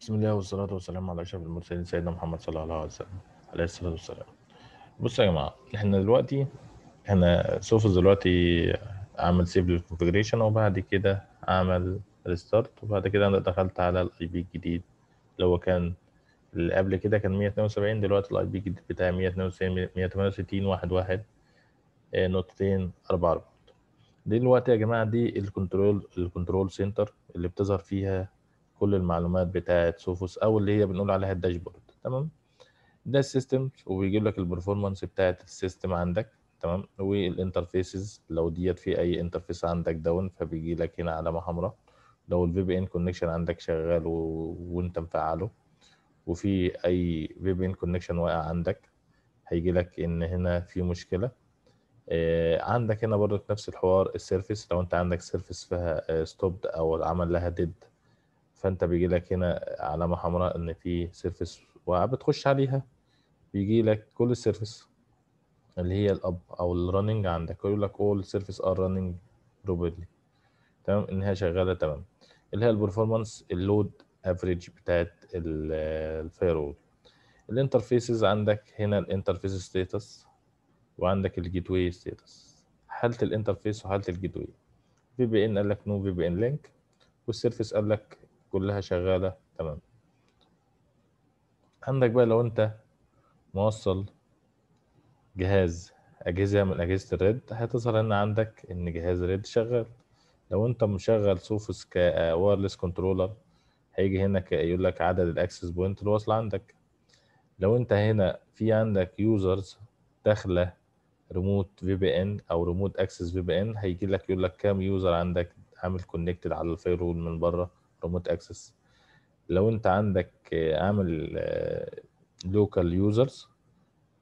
بسم الله والصلاة والسلام على أشرف المرسلين سيدنا محمد صلى الله عليه وسلم عليه الصلاة والسلام بصوا يا جماعة احنا دلوقتي احنا سوف دلوقتي اعمل سيف للكونفجريشن وبعد كده اعمل ريستارت وبعد كده انا دخلت على الاي بي الجديد اللي هو كان اللي قبل كده كان 172 دلوقتي الاي بي الجديد بتاعي 162 168 واحد واحد آه، نقطتين أربعة أربعة دلوقتي يا جماعة دي الكنترول الكنترول سنتر اللي بتظهر فيها كل المعلومات بتاعه سوفوس او اللي هي بنقول عليها الداشبورد تمام ده السيستم وبيجيب لك البرفورمانس بتاعه السيستم عندك تمام والانترفيسز لو ديت في اي انترفيس عندك داون فبيجي لك هنا علامه حمراء لو الفي بي ان كونكشن عندك شغال و... وانت مفعله وفي اي في بي ان كونكشن واقع عندك هيجي لك ان هنا في مشكله آه عندك هنا برضك نفس الحوار السيرفيس لو انت عندك سيرفيس فيها ستوبد آه، او عمل لها ديد فانت بيجي لك هنا علامه حمراء ان في سيرفيس وبتخش عليها بيجي لك كل السيرفيس اللي هي الاب او الرننج عندك يقول لك all سيرفيس ار رننج properly تمام ان هي شغاله تمام اللي هي البرفورمانس اللود افريج بتاعت الفايرول الانترفيسز عندك هنا الانترفيس ستاتس وعندك الجيت واي ستاتس حاله الانترفيس وحاله الجيت واي في بي ان قال لك نو في بي ان لينك والسيرفيس قال لك كلها شغاله تمام عندك بقى لو انت موصل جهاز اجهزه من اجهزه الريد هتظهر هنا عندك ان جهاز الريد شغال لو انت مشغل سوفوس كوايرلس كنترولر هيجي هنا يقول لك عدد الاكسس بوينت الواصل عندك لو انت هنا في عندك يوزرز داخله ريموت في بي ان او ريموت اكسس في بي ان هيجي لك يقول لك كام يوزر عندك عامل كونكتد على الفاير من بره ريموت اكسس لو انت عندك عامل لوكال آه، يوزرز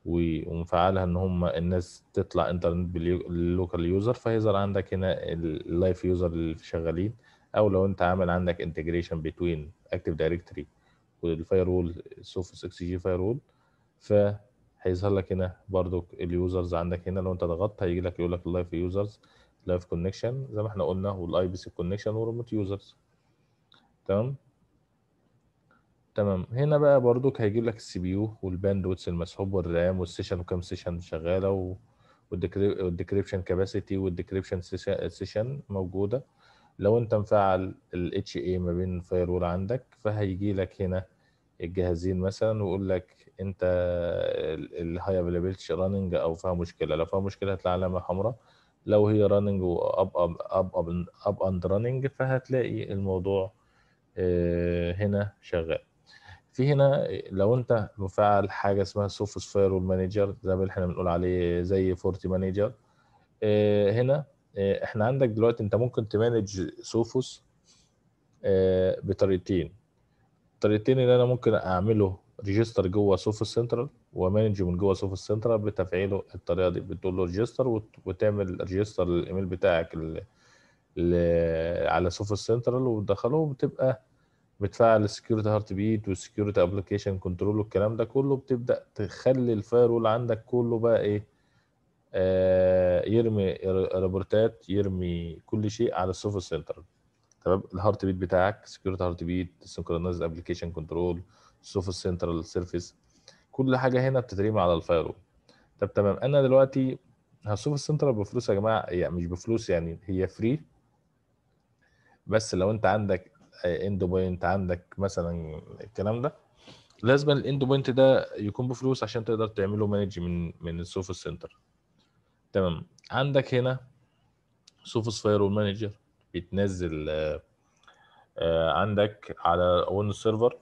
ومفعلها ان هم الناس تطلع انترنت باللوكال يوزر فهيظهر عندك هنا اللايف يوزر اللي شغالين او لو انت عامل عندك انتجريشن بين اكتيف دايركتري وول سوفس اكس جي فاير وول فهيظهر لك هنا برضو اليوزرز عندك هنا لو انت ضغطت هيجي لك يقول لك اللايف يوزرز لايف كونكشن زي ما احنا قلنا والاي بي سي كونكشن وريموت يوزرز تمام تمام هنا بقى برضو هيجيب لك السي بي يو والباند ويتس المسحوب والرام والسيشن وكام سيشن شغاله و... والديكريبشن كاباسيتي والديكريبشن سيشن موجوده لو انت مفعل ال HA ما بين الفاير وول عندك فهيجي لك هنا الجهازين مثلا ويقول لك انت الهاي افيلابيلتي راننج او فيها مشكله لو فيها مشكله هتلاقي علامه حمراء لو هي راننج واب اب اب اب اند راننج فهتلاقي الموضوع آه، هنا شغال في هنا لو انت مفعل حاجه اسمها وير مانجر زي ما احنا بنقول عليه زي فورتي مانجر آه، هنا آه، احنا عندك دلوقتي انت ممكن تمانج سوفوس بطريقتين الطريقتين اللي انا ممكن اعمله ريجستر جوه سوفوس سنترال ومانج من جوه سوفوس سنترال بتفعيله الطريقه دي بتقول له ريجستر وتعمل ريجستر الايميل بتاعك على سوفوس سنترال وتدخله وبتبقى بتفعل السكيورتي هارت بيت والسكيورتي ابلكيشن كنترول والكلام ده كله بتبدا تخلي الفايرول عندك كله بقى ايه آه يرمي ريبورتات يرمي كل شيء على السوفت سنتر تمام الهارت بيت بتاعك سكيورتي هارت بيت سنكرونايز ابلكيشن كنترول سوفت سنترال سيرفيس كل حاجه هنا بتترمي على الفايرول طب تمام انا دلوقتي السوفت سنتر بفلوس يا جماعه يعني مش بفلوس يعني هي فري بس لو انت عندك اند آه، بوينت عندك مثلا الكلام ده لازم الاند بوينت ده يكون بفلوس عشان تقدر تعمله مانج من من السوفت سنتر تمام عندك هنا سوفس فاير مانجر بتنزل آه، آه، عندك على ويندوز سيرفر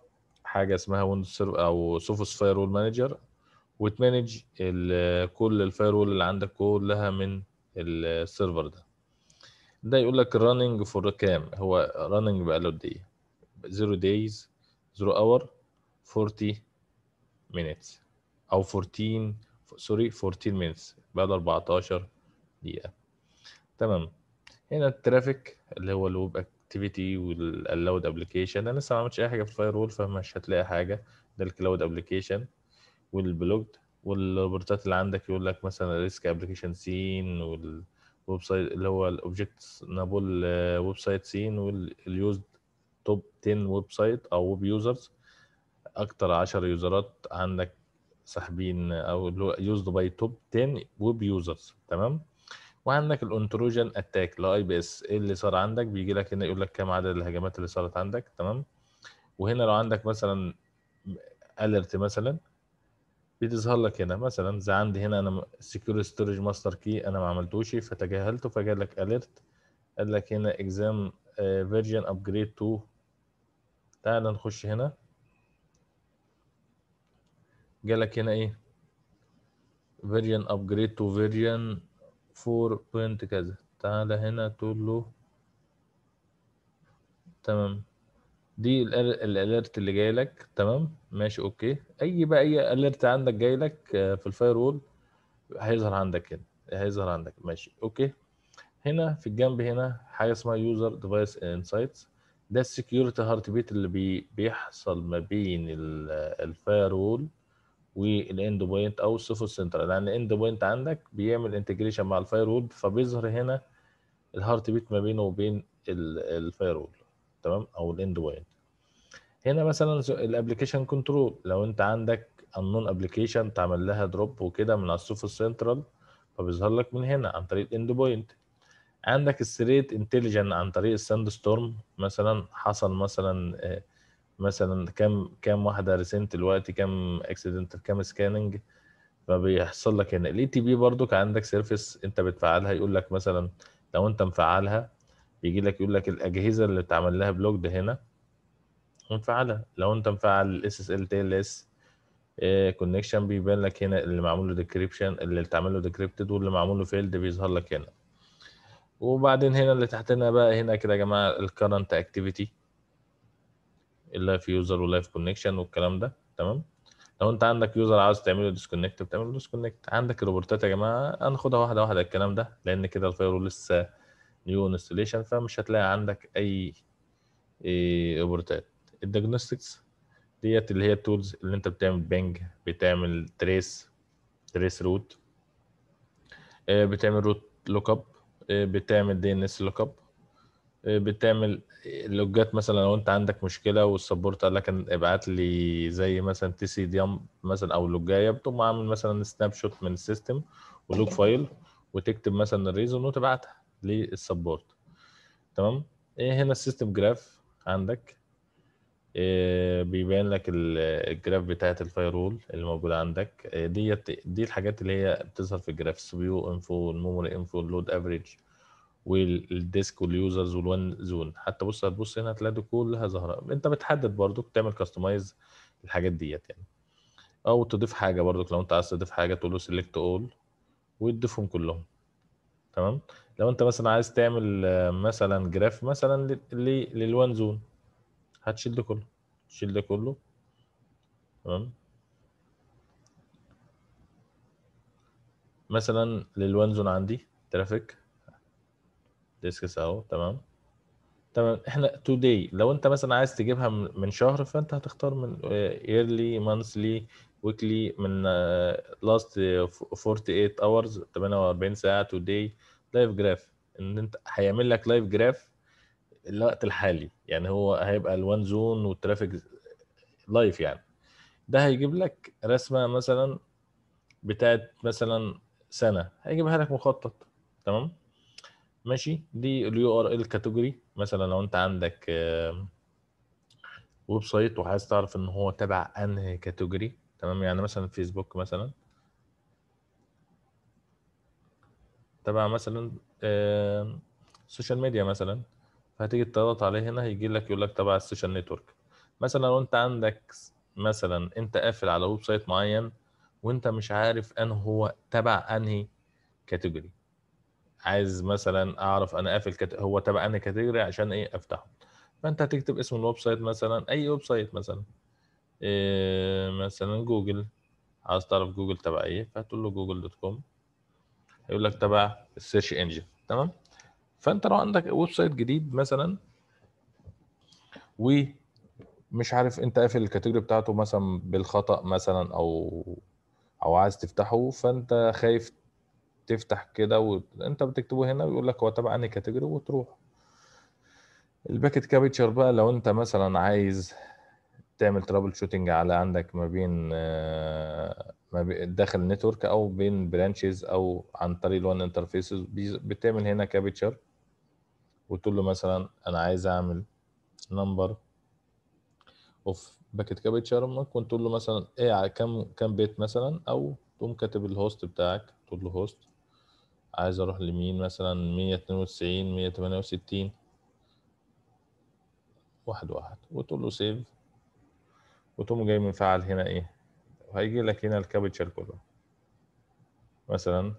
حاجه اسمها ويندوز سيرفر او سوفس فاير مانجر وتمانج كل الفاير اللي عندك كلها من السيرفر ده ده يقول لك الرننج فور كام هو رننج بقى له قد ايه 0 دايز 0 اور 40 minutes او 14 سوري 14 مينتس بعد اربعتاشر 14 دقيقة تمام هنا الترافيك اللي هو الويب اكتيفيتي والكلاود ابلكيشن انا لسه ما عملتش اي حاجه في الفاير وول فمش هتلاقي حاجه ده الكلاود ابلكيشن والبلوجد والريبورتات اللي عندك يقول لك مثلا ريسك ابلكيشن سين وال ويب سايت اللي هو الاوبجكت آه، نابول ويب سايت سين واليوزد توب 10 ويب سايت او ويب يوزرز اكتر 10 يوزرات عندك ساحبين او اللي هو يوزد باي توب 10 ويب يوزرز تمام وعندك الانتروجن اتاك الاي بي اس ايه اللي صار عندك بيجي لك هنا يقول لك كم عدد الهجمات اللي صارت عندك تمام وهنا لو عندك مثلا اليرت مثلا بتظهر لك هنا مثلا زي عندي هنا انا سكيور ستورج ماستر كي انا ما عملتوش فتجاهلته فجاء لك اليرت قال لك هنا اكزام فيرجن ابجريد تو تعال نخش هنا جالك هنا ايه فيرجن ابجريد تو فيرجن 4. كذا تعال هنا تقول له تمام دي الاليرت اللي جاي لك تمام ماشي اوكي اي بقى اي اليرت عندك جاي لك آه، في الفاير وول هيظهر عندك هنا هيظهر عندك ماشي اوكي هنا في الجنب هنا حاجه اسمها يوزر ديفايس انسايتس ده السكيورتي هارت بيت اللي بي بيحصل ما بين الفاير وول والاند بوينت او السيفو سنتر لان الاند يعني بوينت عندك بيعمل انتجريشن مع الفاير وول فبيظهر هنا الهارت بيت ما بينه وبين الفاير وول تمام او الاند وايد هنا مثلا الابلكيشن كنترول لو انت عندك النون ابلكيشن تعمل لها دروب وكده من على السوفت السنترال فبيظهر لك من هنا عن طريق الاند بوينت عندك الثريت انتليجنت عن طريق الساند ستورم مثلا حصل مثلا آه، مثلا كام كام واحده ريسنت دلوقتي كام اكسيدنت كام سكاننج فبيحصل لك هنا الاي تي بي برضك عندك سيرفيس انت بتفعلها يقول لك مثلا لو انت مفعلها يجي لك يقول لك الاجهزه اللي اتعمل لها بلوجد هنا منفعله لو انت مفعل الاس اس ال تي ال اس آه، كونكشن بيبان لك هنا اللي معمول له ديكريبشن اللي اتعمل له ديكريبتد واللي معمول له فيلد بيظهر لك هنا وبعدين هنا اللي تحتنا بقى هنا كده يا جماعه الكرنت اكتيفيتي اللايف يوزر ولايف كونكشن والكلام ده تمام لو انت عندك يوزر عاوز تعمله ديسكونكت بتعمله ديسكونكت عندك الروبورتات يا جماعه هناخدها واحده واحده الكلام ده لان كده الفايرول لسه نيو انستليشن فمش هتلاقي عندك اي آه، ريبورتات الدياجنوستكس ديت اللي هي التولز اللي انت بتعمل بينج بتعمل تريس تريس روت آه، بتعمل روت لوك اب آه، بتعمل دي ان اس لوك اب بتعمل لوجات مثلا لو انت عندك مشكله والسبورت قال لك ابعت لي زي مثلا تي سي دي مثلا او لوجايه بتقوم عامل مثلا سناب شوت من السيستم ولوج أيوة. فايل وتكتب مثلا الريزون وتبعتها للسبورت تمام ايه هنا السيستم جراف عندك إيه بيبان لك الجراف بتاعه الفايرول اللي موجوده عندك إيه ديت دي الحاجات اللي هي بتظهر في الجراف السي بي يو انفو الميموري انفو اللود افريج والديسك واليوزرز والون زون حتى بص هتبص هنا هتلاقي دي كلها ظاهره انت بتحدد برضو تعمل كاستمايز الحاجات ديت يعني او تضيف حاجه برضو لو انت عايز تضيف حاجه تقول له سيلكت اول وتضيفهم كلهم تمام لو انت مثلا عايز تعمل آه، مثلا جراف مثلا للوان زون هتشيل ده كله تشيل ده كله تمام مثلا للوان زون عندي ترافيك ديسكس اهو تمام تمام احنا today لو انت مثلا عايز تجيبها من شهر فانت هتختار من آه، yearly monthly weekly من لاست 48 اورز 48 ساعه today لايف جراف ان انت هيعمل لك لايف جراف الوقت الحالي يعني هو هيبقى الوان زون والترافيك لايف يعني ده هيجيب لك رسمه مثلا بتاعت مثلا سنه هيجيبها لك مخطط تمام ماشي دي اليو ار ال كاتيجوري مثلا لو انت عندك ويب آه، سايت وعايز تعرف ان هو تبع انهي كاتيجوري تمام يعني مثلا فيسبوك مثلا تبع مثلا السوشيال ميديا مثلا فهتيجي تضغط عليه هنا هيجي لك يقول لك تبع السوشيال نتورك مثلا لو انت عندك مثلا انت قافل على ويب سايت معين وانت مش عارف ان هو تبع انهي كاتيجوري عايز مثلا اعرف انا قافل كت... هو تبع انهي كاتيجوري عشان ايه افتحه فانت هتكتب اسم الويب سايت مثلا اي ويب سايت مثلا إيه مثلا جوجل عايز تعرف جوجل تبع ايه فهتقول له جوجل دوت كوم هيقول لك تبع السيرش انجن تمام فانت لو عندك ويب سايت جديد مثلا ومش عارف انت قافل الكاتيجوري بتاعته مثلا بالخطا مثلا او او عايز تفتحه فانت خايف تفتح كده وانت بتكتبه هنا ويقول لك هو تبع انهي كاتيجوري وتروح الباكت كابتشر بقى لو انت مثلا عايز تعمل ترابل شوتنج على عندك ما بين آه، ما داخل نتورك او بين برانشز او عن طريق الوان انترفيسز بتعمل هنا كابتشر وتقول له مثلا انا عايز اعمل نمبر اوف باكيت كابتشر ممكن تقول له مثلا ايه على كام كام بيت مثلا او تقوم كاتب الهوست بتاعك تقول له هوست عايز اروح لمين مثلا 192 168 واحد واحد وتقول له سيف وتقوم جاي مفعل هنا ايه هيجي لك هنا الكابتشر كله مثلا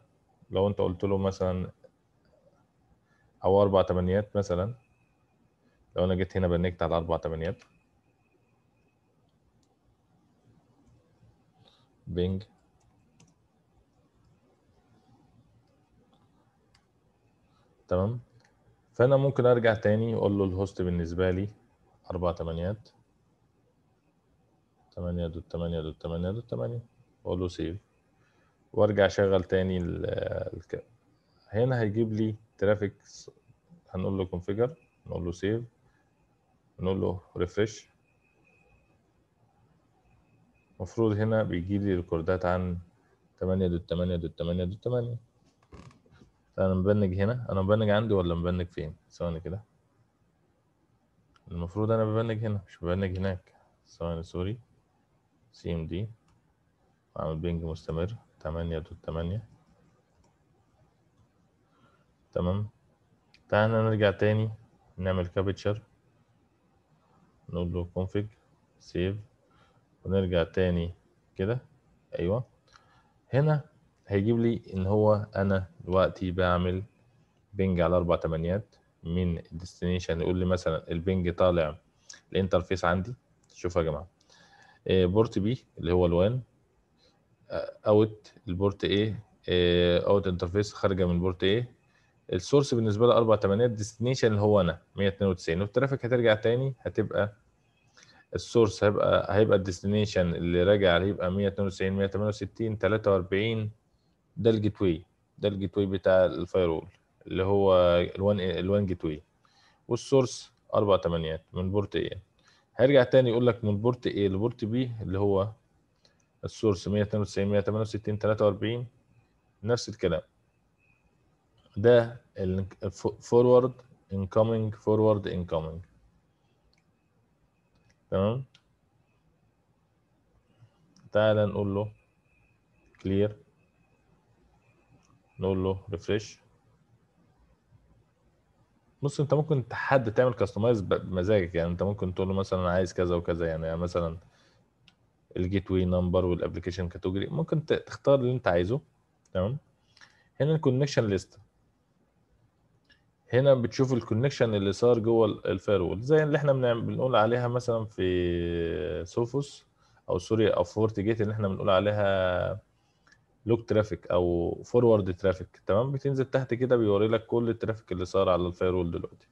لو انت قلت له مثلا او اربع تمانيات مثلا لو انا جيت هنا بنكت على اربع تمانيات بينج تمام فانا ممكن ارجع تاني واقول له الهوست بالنسبه لي اربع تمانيات 8 دوت 8 دوت 8 دوت 8 واقول له سيف وارجع اشغل تاني الكاب هنا هيجيب لي ترافيك هنقول له كونفيجر نقول له سيف نقول له ريفرش المفروض هنا بيجي لي ريكوردات عن 8 دوت 8 دوت 8 دوت 8 انا مبنج هنا انا مبنج عندي ولا مبنج فين ثواني كده المفروض انا ببنج هنا مش ببنج هناك ثواني سوري سي ام دي وعامل بينج مستمر تمانية دوت تمانية تمام تعالى نرجع تاني نعمل كابتشر نقول له كونفج سيف ونرجع تاني كده ايوه هنا هيجيب لي ان هو انا دلوقتي بعمل بنج على اربع تمانيات من الديستنيشن يقول لي مثلا البنج طالع الانترفيس عندي شوفوا يا جماعه بورت آه، بي اللي هو الوان اوت البورت ايه اوت انترفيس خارجه من بورت ايه السورس بالنسبه لي 4 8 ديستنيشن اللي هو انا 192 والترافيك هترجع تاني هتبقى السورس هيبقى هيبقى الديستنيشن اللي راجع عليه يبقى 192 168 43 ده الجيت واي ده الجيت واي بتاع الفاير وول اللي هو الوان الوان جيت واي والسورس اربع تمانيات من بورت ايه هيرجع تاني يقول لك من بورت A لبورت B اللي هو السورس 192 168 43 نفس الكلام ده الفورورد انكومينج فورورد انكومينج تمام تعالى نقول له كلير نقول له ريفريش بص انت ممكن حد تعمل كاستمايز بمزاجك يعني انت ممكن تقول له مثلا عايز كذا وكذا يعني مثلا الجيت واي نمبر والابلكيشن كاتيجوري ممكن تختار اللي انت عايزه تمام هنا الكونكشن ليست هنا بتشوف الكونكشن اللي صار جوه الفيرول زي اللي احنا بنقول عليها مثلا في سوفوس او سوري او فورتي جيت اللي احنا بنقول عليها لوك ترافيك او فورورد ترافيك تمام بتنزل تحت كده بيوري لك كل الترافيك اللي صار على الفايرول دلوقتي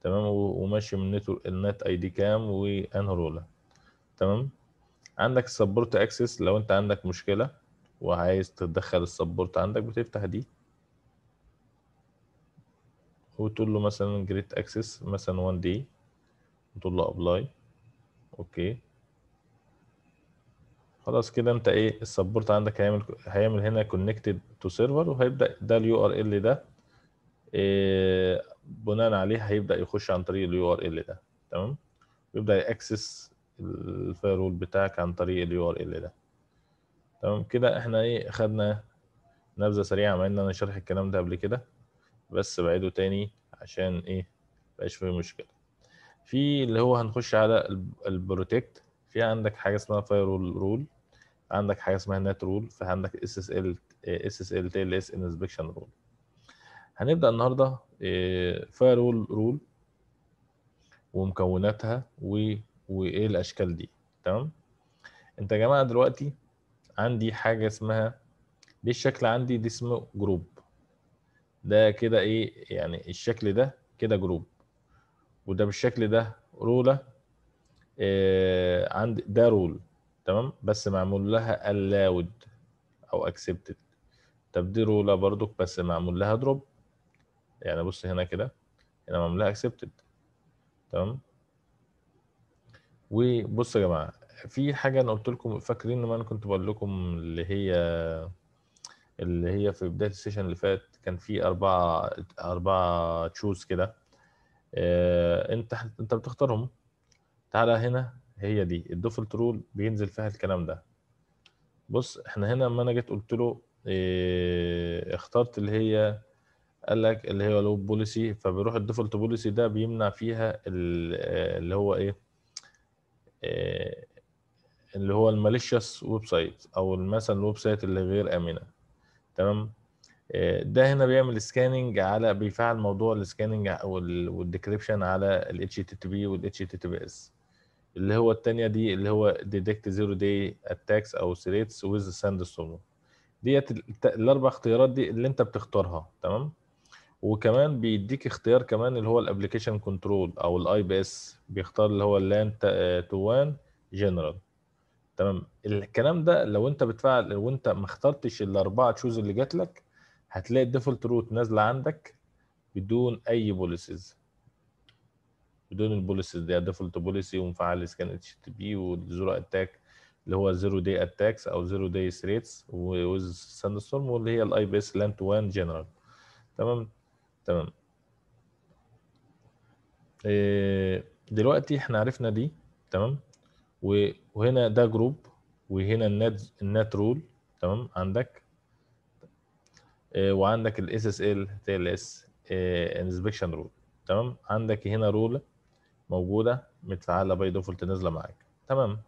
تمام وماشي من نت النت اي دي كام وانه رولر تمام عندك سبورت اكسس لو انت عندك مشكله وعايز تدخل السبورت عندك بتفتح دي وتقول له مثلا جريت اكسس مثلا 1 دي وتقول له ابلاي اوكي خلاص كده انت ايه السبورت عندك هيعمل هيعمل هنا كونكتد تو سيرفر وهيبدا ده اليو ار ال ده إيه، بناء عليه هيبدا يخش عن طريق اليو ار ال ده تمام ويبدا ياكسس الفايرول بتاعك عن طريق اليو ار ال ده تمام كده احنا ايه خدنا نبذه سريعه مع ان انا شارح الكلام ده قبل كده بس بعيده تاني عشان ايه مبقاش فيه مشكله في اللي هو هنخش على البروتكت في عندك حاجه اسمها فايرول رول عندك حاجه اسمها نت رول فعندك اس اس ال اس اس ال تي ال اس انسبكشن رول هنبدا النهارده فاير رول رول ومكوناتها و... وايه الاشكال دي تمام انت يا جماعه دلوقتي عندي حاجه اسمها دي الشكل عندي دي اسمه جروب ده كده ايه يعني الشكل ده كده جروب وده بالشكل ده روله آه عند ده رول تمام بس معمول لها allowed او accepted طب دي رولا برضك بس معمول لها drop يعني بص هنا كده هنا معمول لها accepted تمام وبصوا يا جماعه في حاجه انا قلت لكم فاكرين ان انا كنت بقول لكم اللي هي اللي هي في بدايه السيشن اللي فات كان في اربعه اربعه تشوز كده آه، انت انت بتختارهم تعالى هنا هي دي الديفولت رول بينزل فيها الكلام ده بص احنا هنا لما انا جيت قلت له ايه اخترت اللي هي قال لك اللي هي لوب بوليسي فبيروح الديفولت بوليسي ده بيمنع فيها آه، اللي هو ايه آه، اللي هو الماليشيس ويب سايت او مثلا الويب سايت اللي غير امنه تمام آه، ده هنا بيعمل سكاننج على بيفعل موضوع السكاننج والديكريبشن على ال HTTP وال HTTPS اللي هو الثانيه دي اللي هو ديتكت زيرو داي اتاكس او ثريتس ويز ساند ستورم ديت الاربع اختيارات دي اللي انت بتختارها تمام وكمان بيديك اختيار كمان اللي هو الابلكيشن كنترول او الاي بي اس بيختار اللي هو اللان تو وان جنرال تمام الكلام ده لو انت بتفعل لو انت ما اخترتش الاربعه تشوز اللي جات لك هتلاقي الديفولت روت نازله عندك بدون اي بوليسيز بدون البوليسز دي ديفولت بوليسي ومفعل سكان اتش تي بي والزيرو اتاك اللي هو زيرو دي اتاكس او زيرو دي ريتس ويز ساند ستورم واللي هي الاي بي اس لان تو وان جنرال تمام تمام آه، دلوقتي احنا عرفنا دي تمام وهنا ده جروب وهنا النت النت رول تمام عندك آه، وعندك الاس اس ال تي ال اس انسبكشن رول تمام عندك هنا رول موجوده متفعله باي ديفولت نازله معاك تمام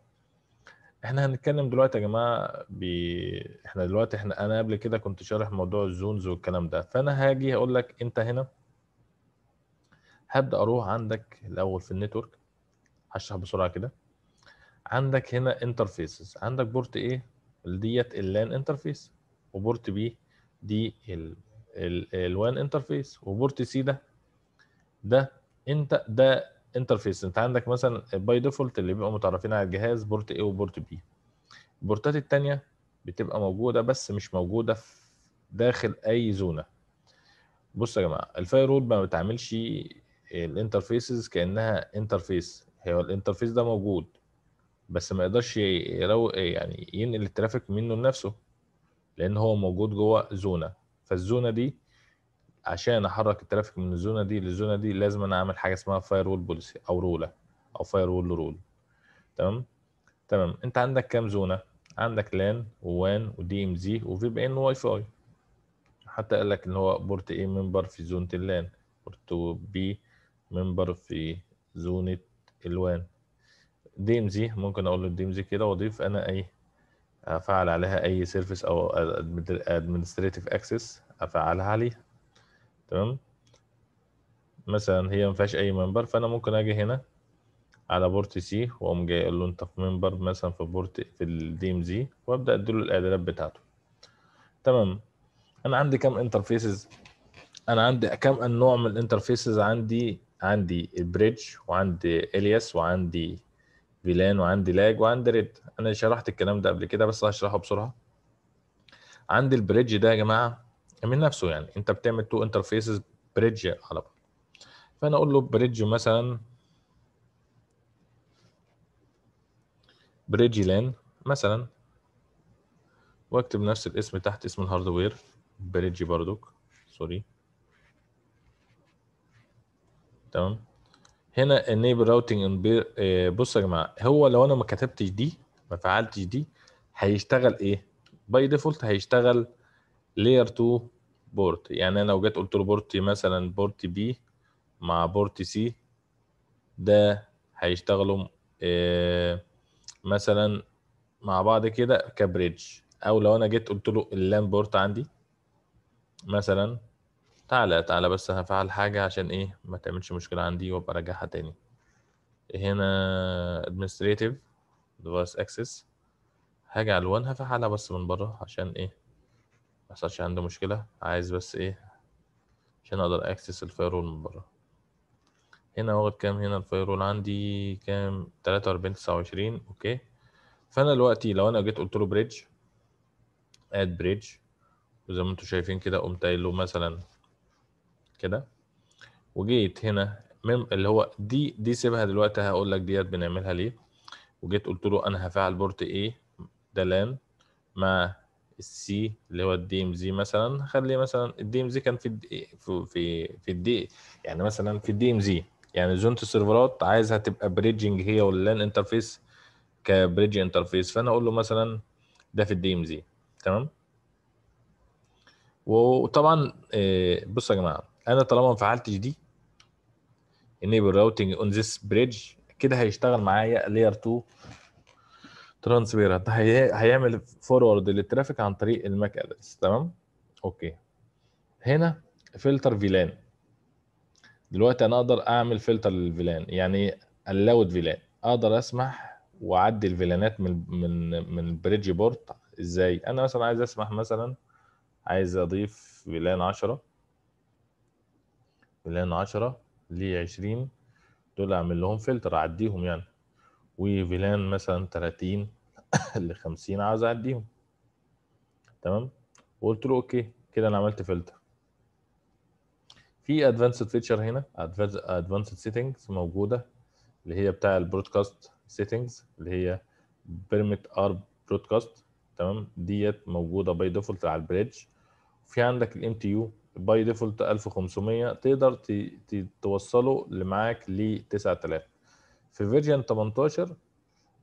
احنا هنتكلم دلوقتي يا جماعه بي... احنا دلوقتي احنا انا قبل كده كنت شارح موضوع الزونز والكلام ده فانا هاجي هقول لك انت هنا هبدا اروح عندك الاول في النتورك هشرح بسرعه كده عندك هنا انترفيسز عندك بورت ايه ديت اللان انترفيس وبورت بي دي الوان انترفيس وبورت سي ده ده انت ده انترفيس انت عندك مثلا باي ديفولت اللي بيبقوا متعرفين على الجهاز بورت A وبورت B البورتات الثانيه بتبقى موجوده بس مش موجوده في داخل اي زونه بصوا يا جماعه الفاير وول ما بتعملش الانترفيسز كانها انترفيس هي الانترفيس ده موجود بس ما يقدرش يرو يعني ينقل الترافيك منه لنفسه لان هو موجود جوه زونه فالزونه دي عشان احرك الترافيك من الزونه دي للزونه دي لازم انا اعمل حاجه اسمها فاير وول بوليسي او روله او فاير وول رول تمام تمام انت عندك كام زونه عندك لان ووان ودي ام زي وفي بي ان واي فاي حتى قال لك ان هو بورت ايه منبر في زونه اللان بورت بي منبر في زونه الوان دي ام زي ممكن اقول له دي ام زي كده واضيف انا ايه افعل عليها اي سيرفيس او ادمنستريتيف اكسس افعلها عليها تمام مثلا هي ما فيهاش اي منبر فانا ممكن اجي هنا على بورت سي واقوم جاي اقول له انت في منبر مثلا في بورت في الدي ام زي وابدا اديله الاعدادات بتاعته تمام انا عندي كام انترفيسز انا عندي كام نوع من الانترفيسز عندي عندي البريدج وعندي الياس وعندي فيلان وعندي لاج وعندي ريد انا شرحت الكلام ده قبل كده بس هشرحه بسرعه عندي البريدج ده يا جماعه من نفسه يعني انت بتعمل تو انترفيسز بريدج على بعض فانا اقول له بريدج مثلا بريدج لان مثلا واكتب نفس الاسم تحت اسم الهاردوير بريدج بردوك سوري تمام هنا enable routing آه، بص يا جماعه هو لو انا ما كتبتش دي ما فعلتش دي هيشتغل ايه؟ باي ديفولت هيشتغل لير 2 بورت يعني انا لو جيت قلت له بورت مثلا بورت بي مع بورت سي ده هيشتغلوا آه، مثلا مع بعض كده كبريدج او لو انا جيت قلت له اللان بورت عندي مثلا تعالى تعالى بس هفعل حاجه عشان ايه ما تعملش مشكله عندي وابقى ارجعها تاني هنا administrative device access هاجي على الوان هفعلها بس من بره عشان ايه ميحصلش عنده مشكلة عايز بس ايه عشان اقدر اكسس الفايرول من بره هنا واخد كام هنا الفايرول عندي كام تلاتة وأربعين تسعة وعشرين اوكي فانا دلوقتي لو انا جيت قلت له بريدج اد بريدج وزي ما انتوا شايفين كده قمت قايل له مثلا كده وجيت هنا مم اللي هو دي دي سيبها دلوقتي هقول لك ديت بنعملها ليه وجيت قلت له انا هفعل بورت ايه ده لان مع السي اللي هو الدي ام زي مثلا خلي مثلا الدي ام زي كان في في في الدي يعني مثلا في الدي ام زي يعني زونت السيرفرات عايزها تبقى بريدجنج هي واللان انترفيس كبريدج انترفيس فانا اقول له مثلا ده في الدي ام زي تمام وطبعا آه، بصوا يا جماعه انا طالما ما فعلتش دي انيبل راوتنج اون ذس بريدج كده هيشتغل معايا layer 2 ترانسبيرنت هي... هيعمل فورورد للترافيك عن طريق الماك ادرس تمام اوكي هنا فلتر فيلان دلوقتي انا اقدر اعمل فلتر للفيلان يعني اللود فيلان اقدر اسمح واعدي الفيلانات من من من البريدج بورت ازاي انا مثلا عايز اسمح مثلا عايز اضيف فيلان 10 فيلان 10 ل 20 دول اعمل لهم فلتر اعديهم يعني وفيلان مثلا 30 ل 50 عاوز اعديهم تمام وقلت له اوكي كده انا عملت فلتر في ادفانسد فيتشر هنا ادفانسد سيتنجز موجوده اللي هي بتاع البرودكاست سيتنجز اللي هي بيرميت ار برودكاست تمام ديت موجوده باي ديفولت على البريدج في عندك الام تي يو باي ديفولت 1500 تقدر توصله اللي معاك ل 9000 في فيرجن 18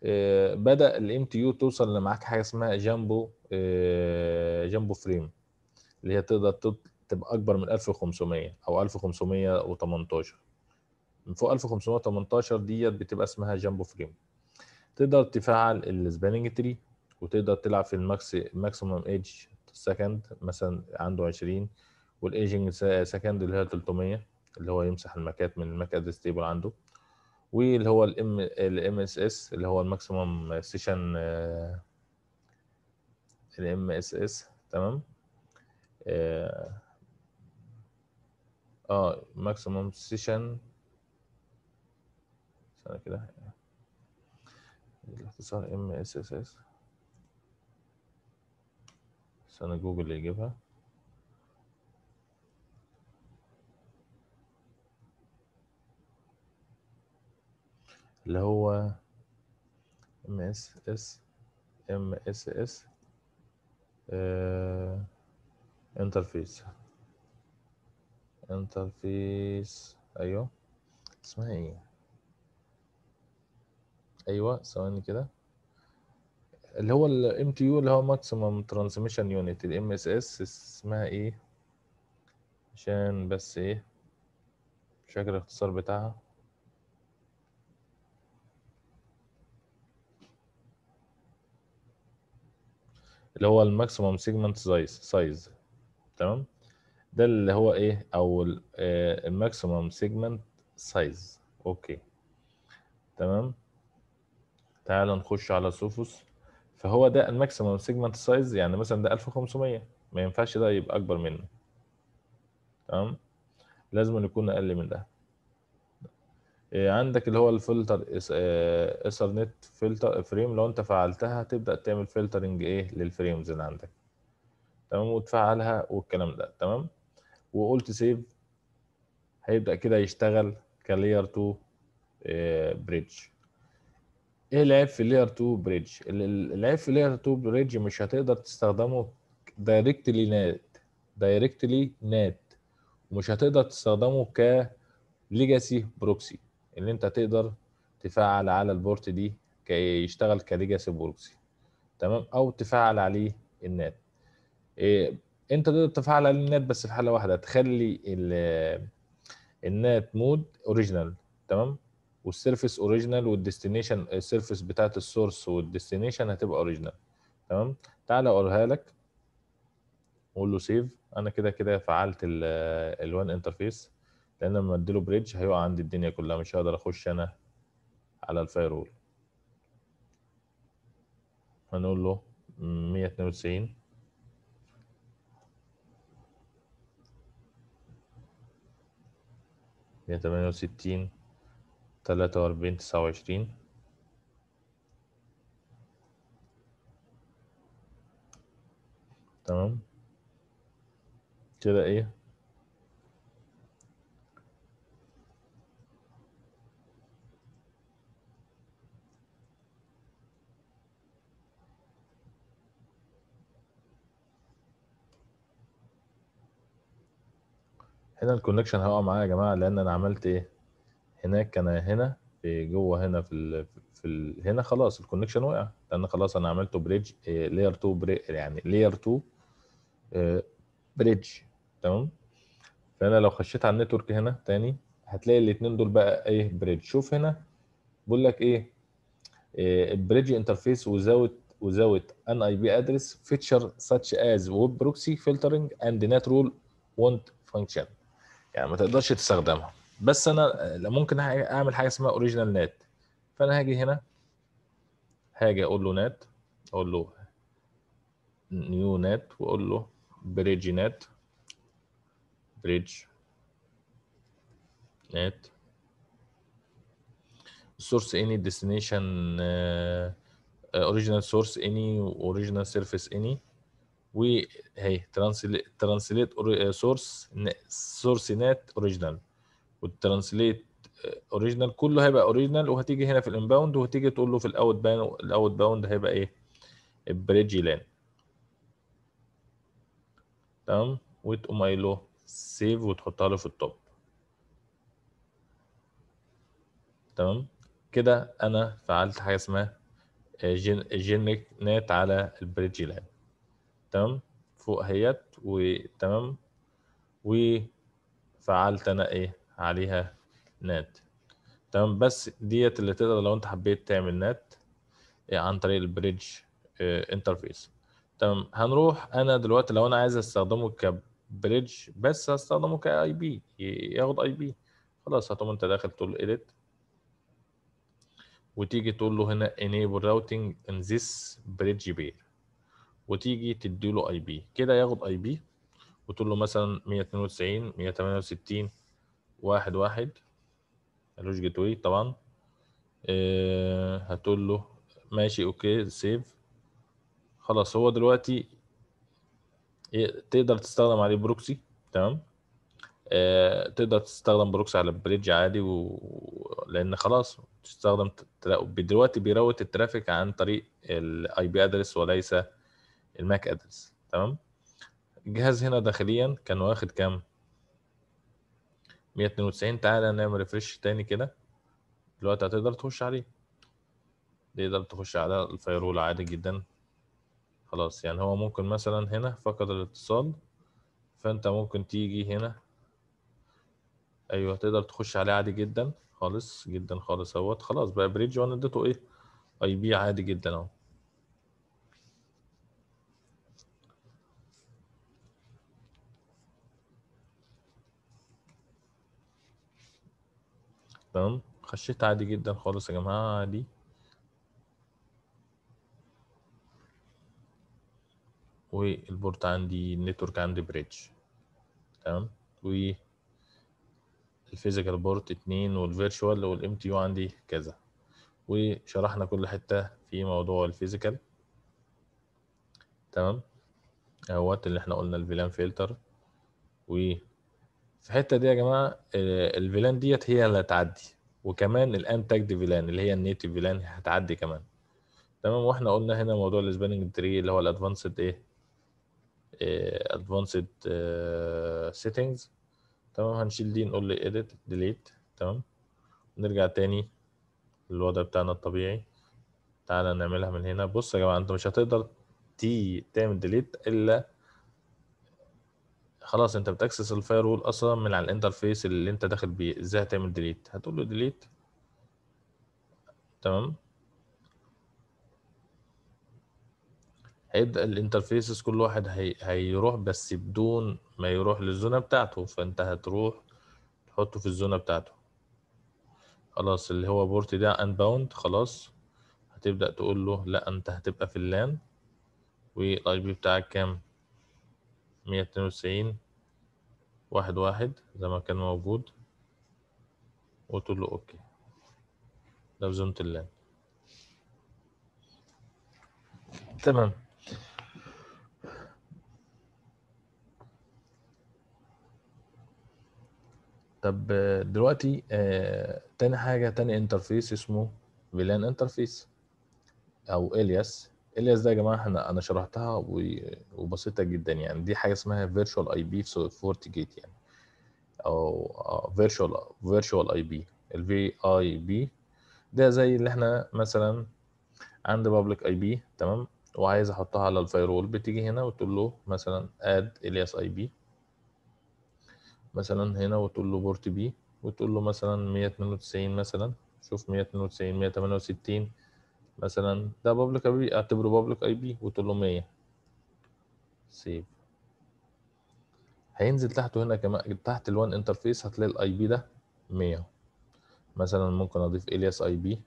آه، بدا الام تي يو توصل لمعاك حاجه اسمها جامبو آه، جامبو فريم اللي هي تقدر تبقى اكبر من 1500 او 1518 من فوق 1518 ديت بتبقى اسمها جامبو فريم تقدر تفعل السباننج تري وتقدر تلعب في الماكس ماكسيمم ايج سكند مثلا عنده 20 والايجنج سكند اللي هي 300 اللي هو يمسح المكات من المكات ستيبل عنده واللي هو الام الام اس اس اللي هو الماكسيمم سيشن الام اس اس تمام اه ماكسيمم آه، سيشن استنى كده الاختصار ام اس اس اس استنى جوجل يجيبها اللي هو ام اس اس ام اس اس انترفيس انترفيس ايوه اسمها ايه ايوه ثواني كده اللي هو الام تي يو اللي هو ماكسيمم ترانسميشن يونت الام اس اس اسمها ايه عشان بس ايه مش فاكر الاختصار بتاعها اللي هو الماكسيمم سيجمنت سايز سايز تمام ده اللي هو ايه او آه، الماكسيمم سيجمنت سايز اوكي تمام تعال نخش على سوفوس فهو ده الماكسيمم سيجمنت سايز يعني مثلا ده 1500 ما ينفعش ده يبقى اكبر منه تمام لازم يكون اقل من ده إيه، عندك اللي هو الفلتر آه، ايثرنت فلتر فريم لو انت فعلتها تبدا تعمل فلترنج ايه للفريمز اللي عندك تمام وتفعلها والكلام ده تمام وقلت سيف هيبدا كده يشتغل كلاير 2 بريدج ايه العيب في لاير 2 بريدج العيب في لاير 2 بريدج مش هتقدر تستخدمه دايركتلي نات دايركتلي نات ومش هتقدر تستخدمه ك ليجاسي بروكسي ان انت تقدر تفعل على البورت دي كي يشتغل كليجاسي بروكسي تمام او تفعل عليه النات إيه انت تقدر تفعل عليه النات بس في حاله واحده تخلي النات مود اوريجينال تمام والسيرفيس اوريجينال والديستنيشن السيرفيس بتاعت السورس والديستنيشن هتبقى اوريجينال تمام تعالى اقولها لك قول له سيف انا كده كده فعلت الوان انترفيس لان لما اديله بريدج هيقع عندي الدنيا كلها مش هقدر اخش انا على الفايرول هنقول له 192 168 43 29 تمام كده ايه هنا الكونكشن هيقع معايا يا جماعه لان انا عملت ايه هناك كان هنا في جوه هنا في ال... في ال... هنا خلاص الكونكشن وقع لان خلاص انا عملته بريدج لاير 2 بري... يعني لاير 2 بريدج تمام فانا لو خشيت على النتورك هنا تاني هتلاقي الاثنين دول بقى ايه بريدج شوف هنا بقول لك ايه البريدج انترفيس وزاوت وزاوت ان اي بي ادرس فيتشر ساتش از web بروكسي فلترنج اند net رول وونت فانكشن يعني ما تقدرش تستخدمها بس انا ممكن اعمل حاجه اسمها اوريجينال نت فانا هاجي هنا هاجي اقول له نت اقول له نيو نت واقول له بريدج نت بريدج نت source اني destination اوريجينال uh, سورس uh, original source سيرفيس original surface وهي ترانسليت سورس سورس نات اوريجينال والترانسليت اوريجينال آه، كله هيبقى اوريجينال وهتيجي هنا في الانباوند وهتيجي تقول له في الاوت باوند الاوت باوند هيبقى ايه البريدج لان تمام وتقوم قايل له سيف وتحطها له في التوب تمام كده انا فعلت حاجه اسمها جينيك آه، نات على البريدج لان تمام فوق اهيت وتمام وفعلت انا ايه عليها نات تمام بس ديت اللي تقدر لو انت حبيت تعمل نات إيه، عن طريق البريدج انترفيس آه، تمام هنروح انا دلوقتي لو انا عايز استخدمه كبريدج بس هستخدمه كاي بي ياخد اي بي خلاص هتقوم انت داخل تقول له edit وتيجي تقول له هنا enable routing in this bridge pair وتيجي تديله اي بي كده ياخد اي بي وتقول له مثلا 192 168 واحد واحد ملوش جيت واي طبعا آه هتقول له ماشي اوكي سيف خلاص هو دلوقتي إيه، تقدر تستخدم عليه بروكسي تمام آه تقدر تستخدم بروكسي على البريدج عادي و... لان خلاص تستخدم دلوقتي بيروت الترافيك عن طريق الاي بي ادرس وليس الماك ادرس تمام الجهاز هنا داخليا كان واخد كام 192 تعالى نعمل ريفرش تاني كده دلوقتي هتقدر تخش عليه تقدر تخش على الفيرول عادي جدا خلاص يعني هو ممكن مثلا هنا فقد الاتصال فانت ممكن تيجي هنا ايوه تقدر تخش عليه عادي جدا خالص جدا خالص اهوت خلاص بقى بريدج وانا اديته ايه اي بي عادي جدا اهو تمام خشيت عادي جدا خالص يا جماعة عادي والبورت عندي النتورك عندي بريدج تمام والفيزيكال بورت اتنين والفيرشوال والام تي يو عندي كذا وشرحنا كل حتة في موضوع الفيزيكال تمام اهوت اللي احنا قلنا الفيلان فلتر و في الحته دي يا جماعه الفيلان ديت هي اللي هتعدي وكمان الان دي فيلان اللي هي النيتيف فيلان هتعدي كمان تمام واحنا قلنا هنا موضوع السباننج تري اللي هو الادفانسد ايه ادفانسد آه، آه، سيتنجز تمام هنشيل دي نقول لي اديت ديليت تمام نرجع تاني للوضع بتاعنا الطبيعي تعالى نعملها من هنا بص يا جماعه انت مش هتقدر تي تعمل ديليت الا خلاص انت بتاكسس الفاير وول اصلا من على الانترفيس اللي انت داخل بيه ازاي هتعمل ديليت هتقول له ديليت تمام هيبدا الانترفيسز كل واحد هي... هيروح بس بدون ما يروح للزونه بتاعته فانت هتروح تحطه في الزونه بتاعته خلاص اللي هو بورت ده انباوند خلاص هتبدا تقول له لا انت هتبقى في اللان والاي بي بتاعك كام 192 واحد واحد زي ما كان موجود وتقول له اوكي لو زمت اللام تمام طب دلوقتي آه تاني حاجة تاني انترفيس اسمه فيلان انترفيس او الياس اللي اس ده يا جماعه احنا انا شرحتها وبسيطه جدا يعني دي حاجه اسمها فيرتشوال اي بي في جيت يعني او فيرتشوال فيرتشوال اي بي الفي اي بي ده زي اللي احنا مثلا عند بابليك اي بي تمام وعايز احطها على الفايرول بتيجي هنا وتقول له مثلا اد الياس اي بي مثلا هنا وتقول له بورت بي وتقول له مثلا 192 مثلا شوف 192 168 مثلا ده بابليك اي بي اعتبره بابليك اي بي وتقول له 100 سيف هينزل تحته هنا كمان تحت الوان انترفيس هتلاقي الاي بي ده 100 مثلا ممكن اضيف الياس اي بي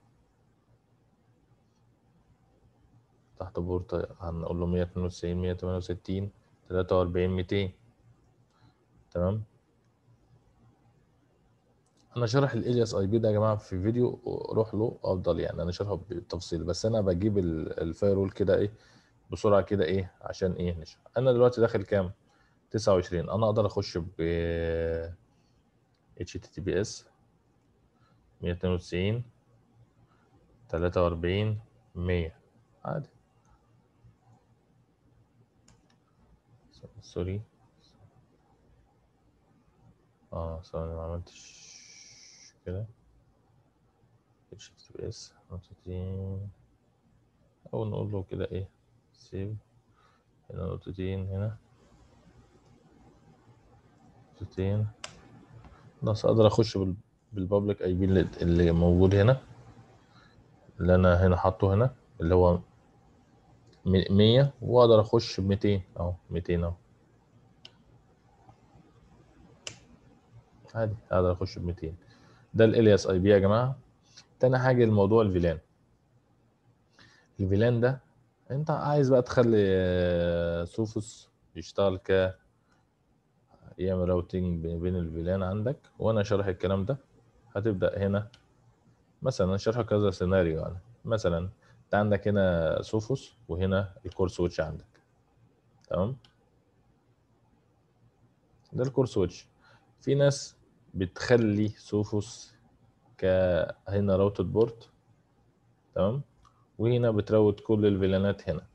تحت بورت هنقول له 192 168 43 200 تمام انا شارح الايلياس اي بي ده يا جماعه في فيديو روح له افضل يعني انا شارحه بالتفصيل بس انا بجيب الفايرول كده ايه بسرعه كده ايه عشان ايه نشرح انا دلوقتي داخل كام 29 انا اقدر اخش ب https 192 43 100 عادي سوري اه سوري ما عملتش مشكلة شيفت اس نقطتين أو نقول له كده إيه سيف هنا نقطتين هنا نقطتين بس أقدر أخش بالبابليك أي بي اللي موجود هنا اللي أنا هنا حاطه هنا اللي هو مية وأقدر أخش بميتين أهو ميتين أهو عادي أقدر أخش بميتين ده الالياس اي بي يا جماعه تاني حاجه الموضوع الفيلان الفيلان ده انت عايز بقى تخلي آه، سوفوس يشتغل ك يعمل راوتنج بين الفيلان عندك وانا شارح الكلام ده هتبدا هنا مثلا شرح كذا سيناريو يعني مثلا انت عندك هنا سوفوس وهنا الكور سويتش عندك تمام ده الكور سويتش في ناس بتخلي سوفوس كهنا راوتد بورت تمام وهنا بتروت كل الفيلانات هنا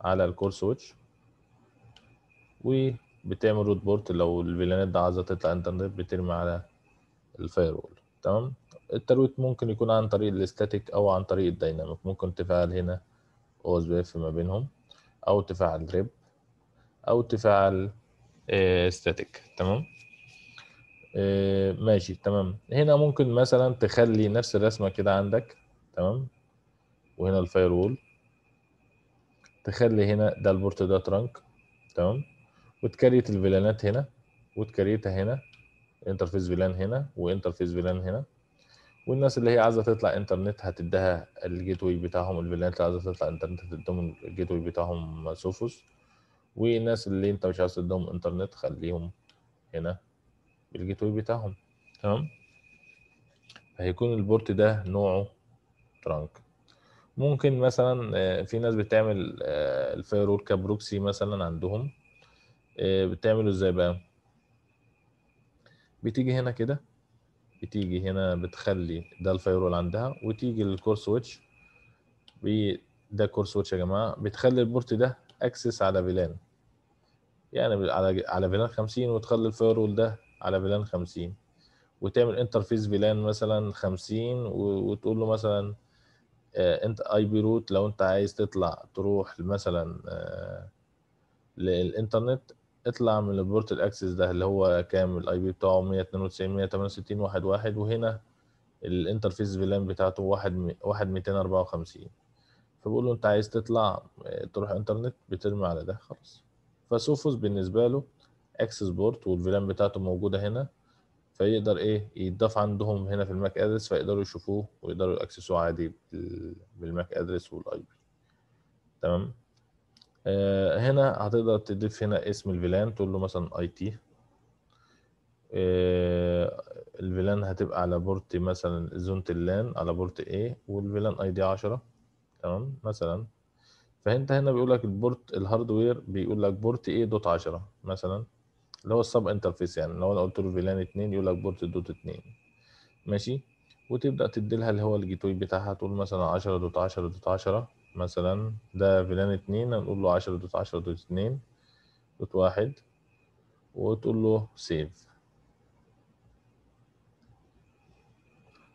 على الكور سويتش وبتعمل روت بورت لو الفيلانات ده عايزه تطلع انترنت بترمي على الفاير وول تمام الترويت ممكن يكون عن طريق الاستاتيك او عن طريق الديناميك ممكن تفعل هنا بي اف ما بينهم او تفعل ريب او تفعل استاتيك آه، تمام آه، ماشي تمام هنا ممكن مثلا تخلي نفس الرسمه كده عندك تمام وهنا الفاير وول تخلي هنا ده البورت ده ترانك تمام وتكريت الفيلانات هنا وتكريتها هنا انترفيس فيلان هنا وانترفيس فيلان هنا والناس اللي هي عايزه تطلع انترنت هتديها الجيت واي بتاعهم الفيلانات اللي عايزه تطلع انترنت هتديهم الجيت واي بتاعهم سوفوس والناس اللي انت مش عايز تديهم انترنت خليهم هنا بالجيت واي بتاعهم تمام فهيكون البورت ده نوعه ترانك ممكن مثلا آه، في ناس بتعمل آه، الفايرول كبروكسي مثلا عندهم آه، بتعمله ازاي بقى بتيجي هنا كده بتيجي هنا بتخلي ده الفايرول عندها وتيجي للكور سويتش ده كور سويتش يا جماعه بتخلي البورت ده اكسس على فيلان يعني على على فيلان 50 وتخلي الفايرول ده على فيلان 50 وتعمل انترفيس فيلان مثلا 50 وتقول له مثلا آه، انت اي بي روت لو انت عايز تطلع تروح مثلا آه، للانترنت اطلع من البورت الاكسس ده اللي هو كام الاي بي بتاعه 192 168 واحد واحد وهنا الانترفيس فيلان بتاعته واحد واحد 254 فبقول له انت عايز تطلع آه، تروح انترنت بترمي على ده خلاص فسوفوس بالنسبه له اكسس بورت والفيلان بتاعته موجوده هنا فيقدر ايه يتضاف عندهم هنا في الماك ادرس فيقدروا يشوفوه ويقدروا ياكسسوه عادي بالماك ادرس والاي بي تمام آه هنا هتقدر تضيف هنا اسم الفيلان تقول له مثلا اي تي آه الفيلان هتبقى على بورت مثلا زونت اللان على بورت ايه والفيلان اي دي 10 تمام مثلا فانت هنا بيقول لك البورت الهاردوير بيقول لك بورت ايه دوت 10 مثلا اللي هو السب انترفيس يعني لو انا قلت له فيلان 2 يقول لك بورت دوت 2 ماشي وتبدا تدي لها اللي هو الجيتوي بتاعها تقول مثلا 10 دوت 10 دوت 10 مثلا ده فيلان 2 هنقول له 10 دوت 10 دوت 2 دوت 1 وتقول له سيف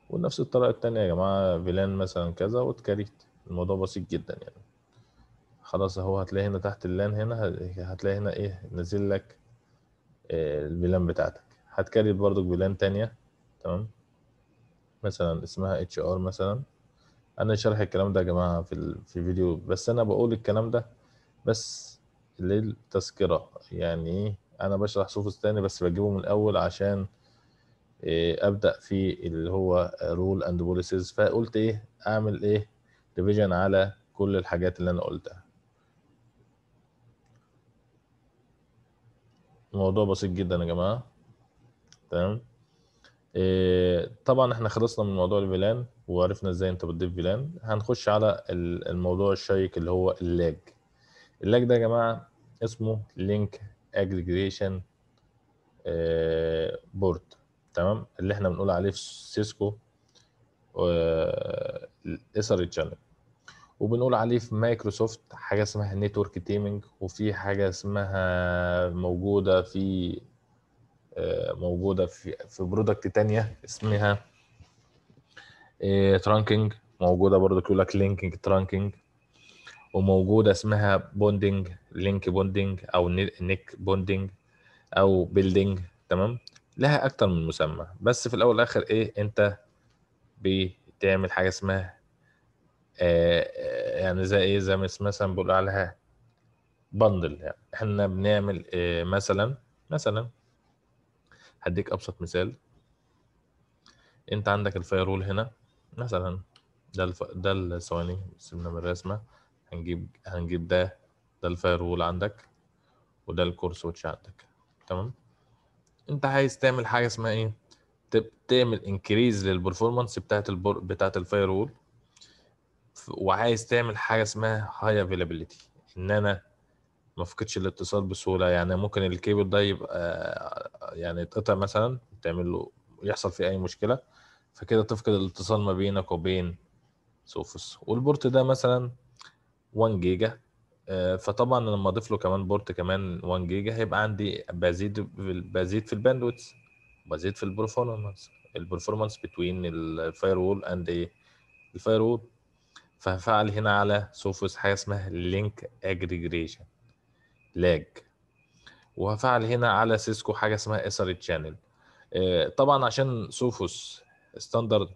ونفس الطريقه التانية يا جماعه فيلان مثلا كذا وتكريت الموضوع بسيط جدا يعني خلاص اهو هتلاقي هنا تحت اللان هنا هتلاقي هنا ايه نزل لك الفيلان بتاعتك هتكريت برضو فيلان تانية تمام مثلا اسمها اتش ار مثلا انا شارح الكلام ده يا جماعه في في فيديو بس انا بقول الكلام ده بس للتذكره يعني إيه؟ انا بشرح سوفوس تاني بس بجيبه من الاول عشان آه، ابدا في اللي هو رول اند بوليسز فقلت ايه اعمل ايه ريفيجن على كل الحاجات اللي انا قلتها الموضوع بسيط جدا يا جماعه تمام إيه طبعا احنا خلصنا من موضوع الفيلان وعرفنا ازاي انت بتضيف فيلان هنخش على الموضوع الشيك اللي هو اللاج اللاج ده يا جماعه اسمه لينك اجريجيشن بورد تمام اللي احنا بنقول عليه في سيسكو الاثر تشانل وبنقول عليه في مايكروسوفت حاجه اسمها نتورك تيمنج وفي حاجه اسمها موجوده في آه، موجوده في في برودكت تانية اسمها ترانكينج آه، موجوده برضه يقول لك لينكينج ترانكينج وموجوده اسمها بوندنج لينك بوندنج او نيك بوندنج او بيلدنج تمام لها اكتر من مسمى بس في الاول والاخر ايه انت بتعمل حاجه اسمها آه، آه، يعني زي ايه زي مثلا بقول عليها بندل يعني احنا بنعمل آه، مثلا مثلا هديك ابسط مثال انت عندك الفيرول هنا مثلا ده الف... ده الثواني سيبنا من الرسمه هنجيب هنجيب ده ده الفيرول عندك وده الكور سويتش عندك تمام انت عايز تعمل حاجه اسمها ايه تعمل انكريز للبرفورمانس بتاعه البر... بتاعه الفايرول وعايز تعمل حاجه اسمها هاي افيلابيلتي ان انا ما افقدش الاتصال بسهوله يعني ممكن الكيبل ده يبقى آه، يعني يتقطع مثلا تعمل له يحصل فيه اي مشكله فكده تفقد الاتصال ما بينك وبين سوفس والبورت ده مثلا 1 جيجا آه، فطبعا لما اضيف له كمان بورت كمان 1 جيجا هيبقى عندي بزيد بزيد في الباندويتس بزيد في البرفورمانس البرفورمانس بتوين الفاير وول اند ايه الفاير وول فهفعل هنا على سوفوس حاجه اسمها لينك اجريجريشن لاج وهفعل هنا على سيسكو حاجه اسمها اس ار شانل طبعا عشان سوفوس ستاندرد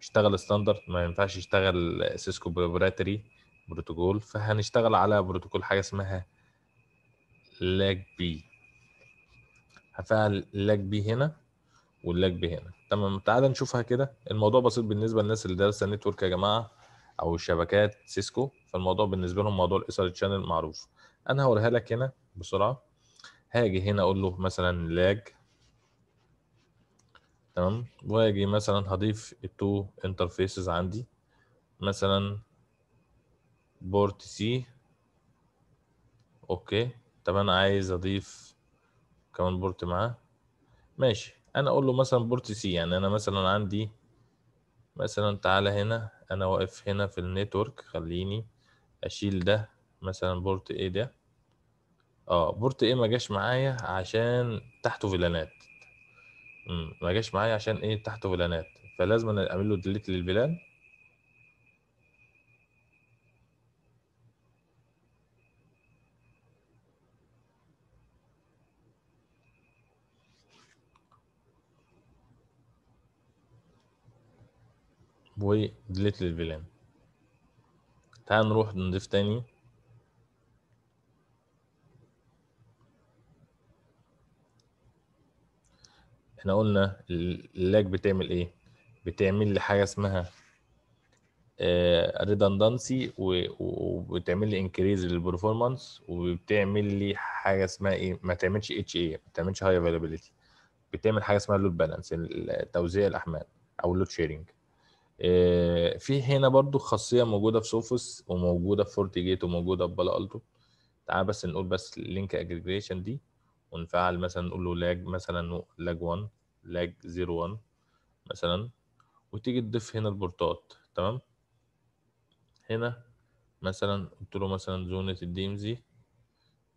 اشتغل ستاندرد ما ينفعش يشتغل سيسكو بروبراتري بروتوكول فهنشتغل على بروتوكول حاجه اسمها لاج بي هفعل لاج بي هنا واللاج بي هنا تمام تعالى نشوفها كده الموضوع بسيط بالنسبه للناس اللي دارسه نتورك يا جماعه او شبكات سيسكو فالموضوع بالنسبه لهم موضوع الاس ار تشانل معروف انا هوريها لك هنا بسرعه هاجي هنا اقول له مثلا لاج تمام واجي مثلا هضيف التو انترفيسز عندي مثلا بورت سي اوكي طب انا عايز اضيف كمان بورت معاه ماشي انا اقول له مثلا بورت سي يعني انا مثلا عندي مثلا تعالى هنا انا واقف هنا في النتورك خليني اشيل ده مثلا بورت ايه ده اه بورت ايه ما جاش معايا عشان تحته فيلانات ما جاش معايا عشان ايه تحته فيلانات فلازم اعمل له ديليت للفيلان وديليت للفيلان تعال نروح نضيف تاني احنا قلنا اللاج بتعمل ايه بتعمل لي حاجه اسمها ريدندنسي آه، وبتعمل لي انكريز للبرفورمانس وبتعمل لي حاجه اسمها ايه ما تعملش اتش اي ما تعملش هاي افيلابيلتي بتعمل حاجه اسمها لود بالانس توزيع الاحمال او لود شيرنج آه، في هنا برضو خاصيه موجوده في سوفوس وموجوده في فورتي جيت وموجوده في بالا التو تعال بس نقول بس لينك اجريجيشن دي ونفعل مثلا نقول له لاج مثلا لاج 1 لاج 01 مثلا وتيجي تضيف هنا البورتات تمام هنا مثلا قلت له مثلا زونة الدي ام زي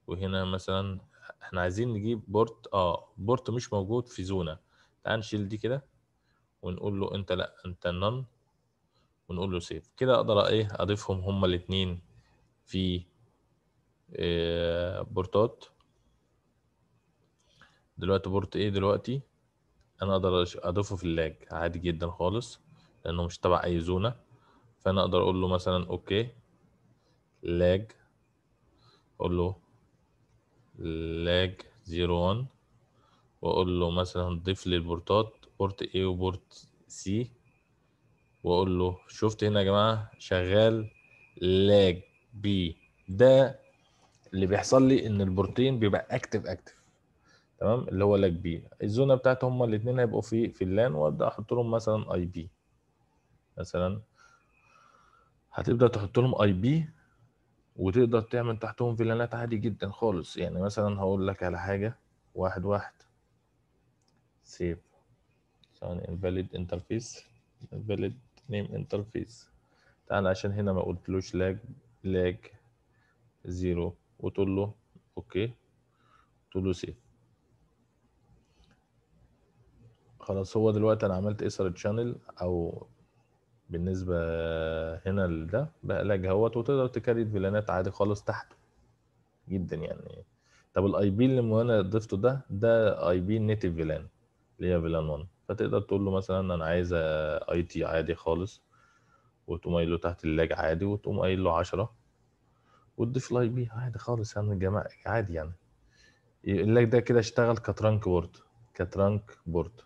وهنا مثلا احنا عايزين نجيب بورت اه بورت مش موجود في زونة تعال نشيل دي كده ونقول له انت لا انت نون ونقول له سيف كده اقدر ايه اضيفهم هما الاثنين في آه، بورتات دلوقتي بورت ايه دلوقتي انا اقدر اضيفه في اللاج عادي جدا خالص لانه مش تبع اي زونه فانا اقدر اقول له مثلا اوكي لاج اقول له لاج 01 واقول له مثلا ضيف لي البورتات بورت A وبورت C واقول له شفت هنا يا جماعه شغال لاج بي ده اللي بيحصل لي ان البروتين بيبقى اكتف اكتف تمام اللي هو لاج بي الزونه بتاعت هما الاثنين هيبقوا في في اللان وابدا احط لهم مثلا اي بي مثلا هتبدا تحط لهم اي بي وتقدر تعمل تحتهم فيلانات عادي جدا خالص يعني مثلا هقول لك على حاجه واحد واحد سيف ثواني انفاليد انترفيس انفاليد نيم انترفيس تعال عشان هنا ما قلتلوش لاج لاج زيرو وتقول له اوكي تقول له سيف خلاص هو دلوقتي انا عملت اسر تشانل او بالنسبه هنا لده بقى لاج اهوت وتقدر تكريت فيلانات عادي خالص تحته جدا يعني طب الاي بي اللي انا ضفته ده ده اي بي نيتيف فيلان اللي هي فيلان 1 فتقدر تقول له مثلا انا عايز اي تي عادي خالص وتقوم قايل له تحت اللاج عادي وتقوم قايل له 10 وتضيف الاي بي عادي خالص يعني الجماعه عادي يعني اللاج ده كده اشتغل كترانك بورد كترانك بورد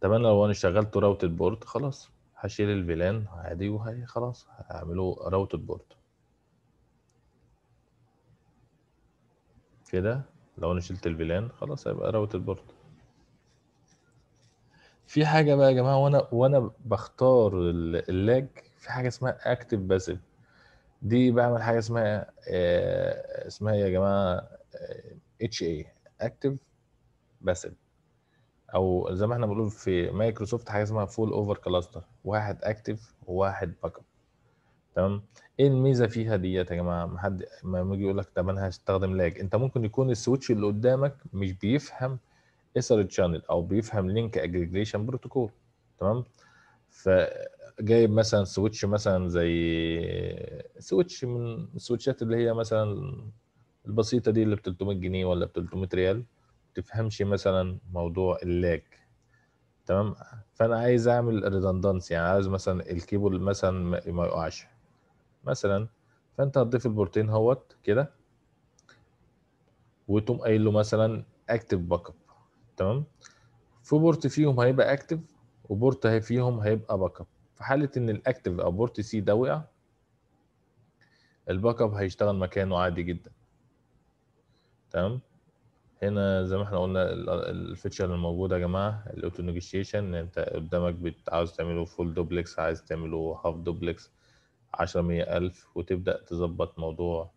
طب انا لو انا اشتغلته راوتد بورد خلاص هشيل الفيلان عادي وهي خلاص هعمله راوتد بورد كده لو انا شلت الفيلان خلاص هيبقى راوتد بورد في حاجه بقى يا جماعه وانا وانا بختار اللاج في حاجه اسمها اكتف باسيف دي بعمل حاجه اسمها آه، اسمها إيه يا جماعه اتش اي اكتف باسيف او زي ما احنا بنقول في مايكروسوفت حاجه اسمها فول اوفر كلاستر واحد اكتف وواحد باك اب تمام ايه الميزه فيها ديت يا جماعه ما حد ما يجي يقول لك طب انا هستخدم لاج انت ممكن يكون السويتش اللي قدامك مش بيفهم اثر تشانل او بيفهم لينك اجريجيشن بروتوكول تمام فجايب مثلا سويتش مثلا زي سويتش من السويتشات اللي هي مثلا البسيطه دي اللي ب 300 جنيه ولا ب 300 ريال تفهمش مثلا موضوع اللاج تمام فانا عايز اعمل ريدندنس يعني عايز مثلا الكيبل مثلا ما يقعش مثلا فانت هتضيف البورتين هوت كده وتقوم قايل له مثلا اكتف باك اب تمام في بورت فيهم هيبقى اكتف وبورت فيهم هيبقى باك اب في حاله ان الاكتف او بورت سي ده وقع الباك اب هيشتغل مكانه عادي جدا تمام هنا زي ما احنا قلنا الفيتشر الموجوده يا جماعه الاوتو نيجوشيشن انت قدامك عاوز تعمله فول دوبلكس عايز تعمله هاف دوبلكس 10 ألف وتبدأ تظبط موضوع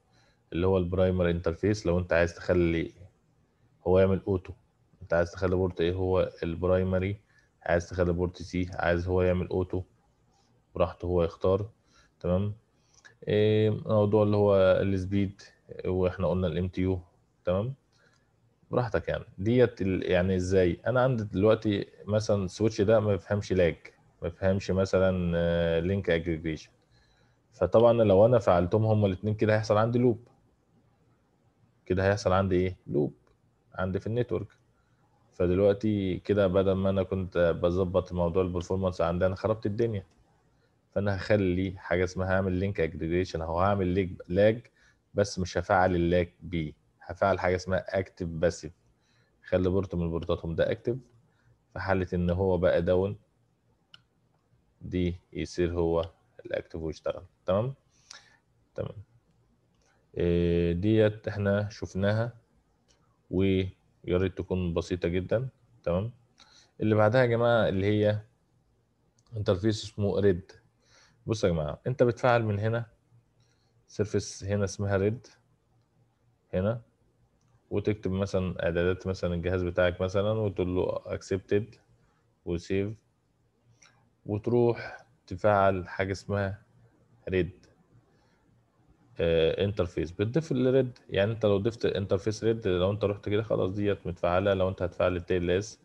اللي هو البرايمر انترفيس لو انت عايز تخلي هو يعمل اوتو انت عايز تخلي بورت ايه هو البرايمري عايز تخلي بورت سي عايز هو يعمل اوتو براحته هو يختار تمام ايه موضوع اللي هو السبيد واحنا قلنا الام تي يو تمام براحتك يعني ديت يعني ازاي انا عندي دلوقتي مثلا السويتش ده ما بيفهمش لاج ما بيفهمش مثلا لينك آه، اجريجيشن فطبعا لو انا فعلتهم هما الاثنين كده هيحصل عندي لوب كده هيحصل عندي ايه لوب عندي في النتورك فدلوقتي كده بدل ما انا كنت بظبط موضوع البرفورمانس عندي انا خربت الدنيا فانا هخلي حاجه اسمها هعمل لينك اجريجيشن او هعمل ليك لاج بس مش هفعل اللاج بيه هفعل حاجه اسمها اكتف باسيف خلي بورت من بورتاتهم ده اكتف في حاله ان هو بقى داون دي يصير هو الاكتف ويشتغل تمام تمام إيه ديت احنا شفناها و يا ريت تكون بسيطه جدا تمام اللي بعدها يا جماعه اللي هي انترفيس اسمه ريد بص يا جماعه انت بتفعل من هنا سيرفيس هنا اسمها ريد هنا وتكتب مثلا اعدادات مثلا الجهاز بتاعك مثلا وتقول له اكسبتد وسيف وتروح تفعل حاجه اسمها ريد انترفيس بتضيف الريد يعني انت لو ضفت انترفيس ريد لو انت رحت كده خلاص ديت متفعله لو انت هتفعل التيل ليس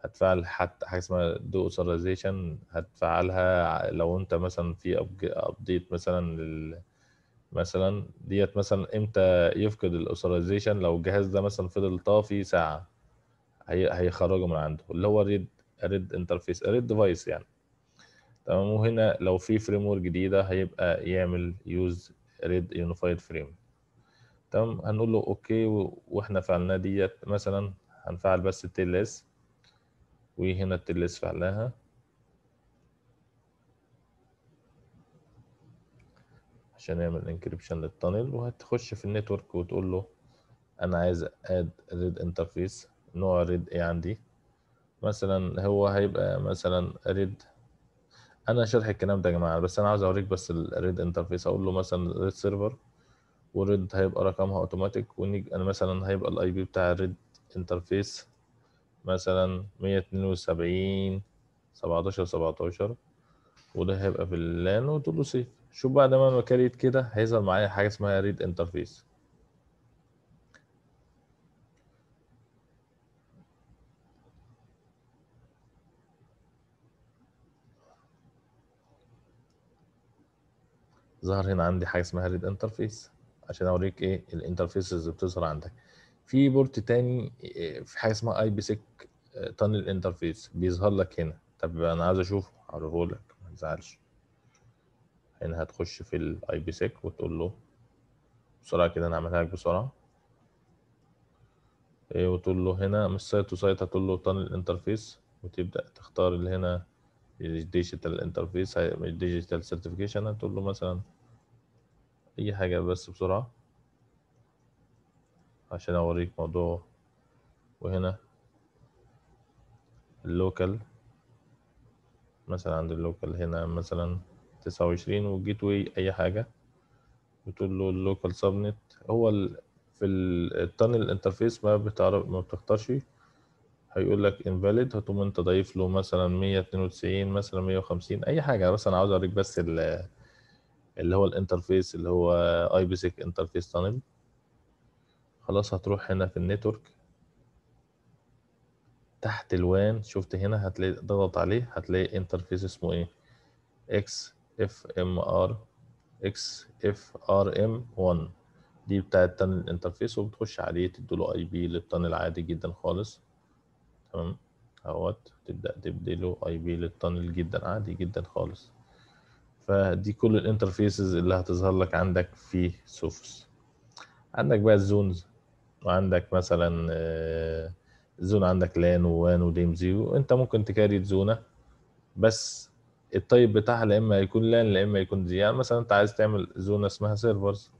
هتفعل حتى حاجه اسمها دو اوثرايزيشن هتفعلها لو انت مثلا في ابديت مثلا لل مثلا ديت مثلا امتى يفقد الاوثرايزيشن لو الجهاز ده مثلا فضل طافي ساعه هي هيخرجه من عنده اللي هو ريد ريد انترفيس ريد ديفايس يعني تمام وهنا لو في فريم جديده هيبقى يعمل يوز ريد يونيفايد فريم تمام هنقول له اوكي واحنا فعلنا ديت مثلا هنفعل بس التيل وهنا التيل فعلناها عشان يعمل انكريبشن للتانل وهتخش في النتورك وتقول له انا عايز اد ريد انترفيس نوع ريد ايه عندي مثلا هو هيبقى مثلا ريد انا شرح الكلام ده يا جماعه بس انا عاوز اوريك بس الريد انترفيس اقول له مثلا ريد سيرفر وريد هيبقى رقمها اوتوماتيك ونيجي انا مثلا هيبقى الاي بي بتاع الريد انترفيس مثلا 172 17 17 وده هيبقى في اللان وتقول له سيف شوف بعد ما انا كريت كده هيظهر معايا حاجه اسمها ريد انترفيس ظهر هنا عندي حاجه اسمها ريد انترفيس عشان اوريك ايه الانترفيسز اللي بتظهر عندك في بورت تاني آه، في حاجه اسمها اي بي سيك تانل انترفيس بيظهر لك هنا طب انا عايز اشوفه هوريه لك ما تزعلش هنا هتخش في الاي بي سيك وتقول له بسرعه كده انا لك بسرعه ايه وتقول له هنا مش سايت تو سايت هتقول له تانل انترفيس وتبدا تختار اللي هنا الديجيتال انترفيس الديجيتال سيرتيفيكيشن هتقول له مثلا اي حاجة بس بسرعة عشان اوريك موضوع وهنا اللوكال مثلا عند اللوكال هنا مثلا تسعة وعشرين وجيت واي اي حاجة بتقول له اللوكال سبنت هو ال في التانل انترفيس ما بتعرف ما بتختارش هيقول لك invalid هتقوم انت ضايف له مثلا 192 مثلا 150 اي حاجه بس انا عاوز اوريك بس ال اللي هو الانترفيس اللي هو اي بيسك انترفيس تانل خلاص هتروح هنا في النتورك تحت الوان شفت هنا هتلاقي ضغط عليه هتلاقي انترفيس اسمه ايه اكس اف ام ار اكس اف ار ام 1 دي بتاعه التانل انترفيس وبتخش عليه تديله اي بي للتانل عادي جدا خالص تمام اهوت تبدا تبدله اي بي للتانل جدا عادي جدا خالص فدي كل الانترفيسز اللي هتظهر لك عندك في سوفس عندك بقى الزونز وعندك مثلا آه، زون عندك لان ووان زيرو وانت ممكن تكاري زونه بس الطيب بتاعها لا اما يكون لان لا اما يكون زي يعني مثلا انت عايز تعمل زونه اسمها سيرفرز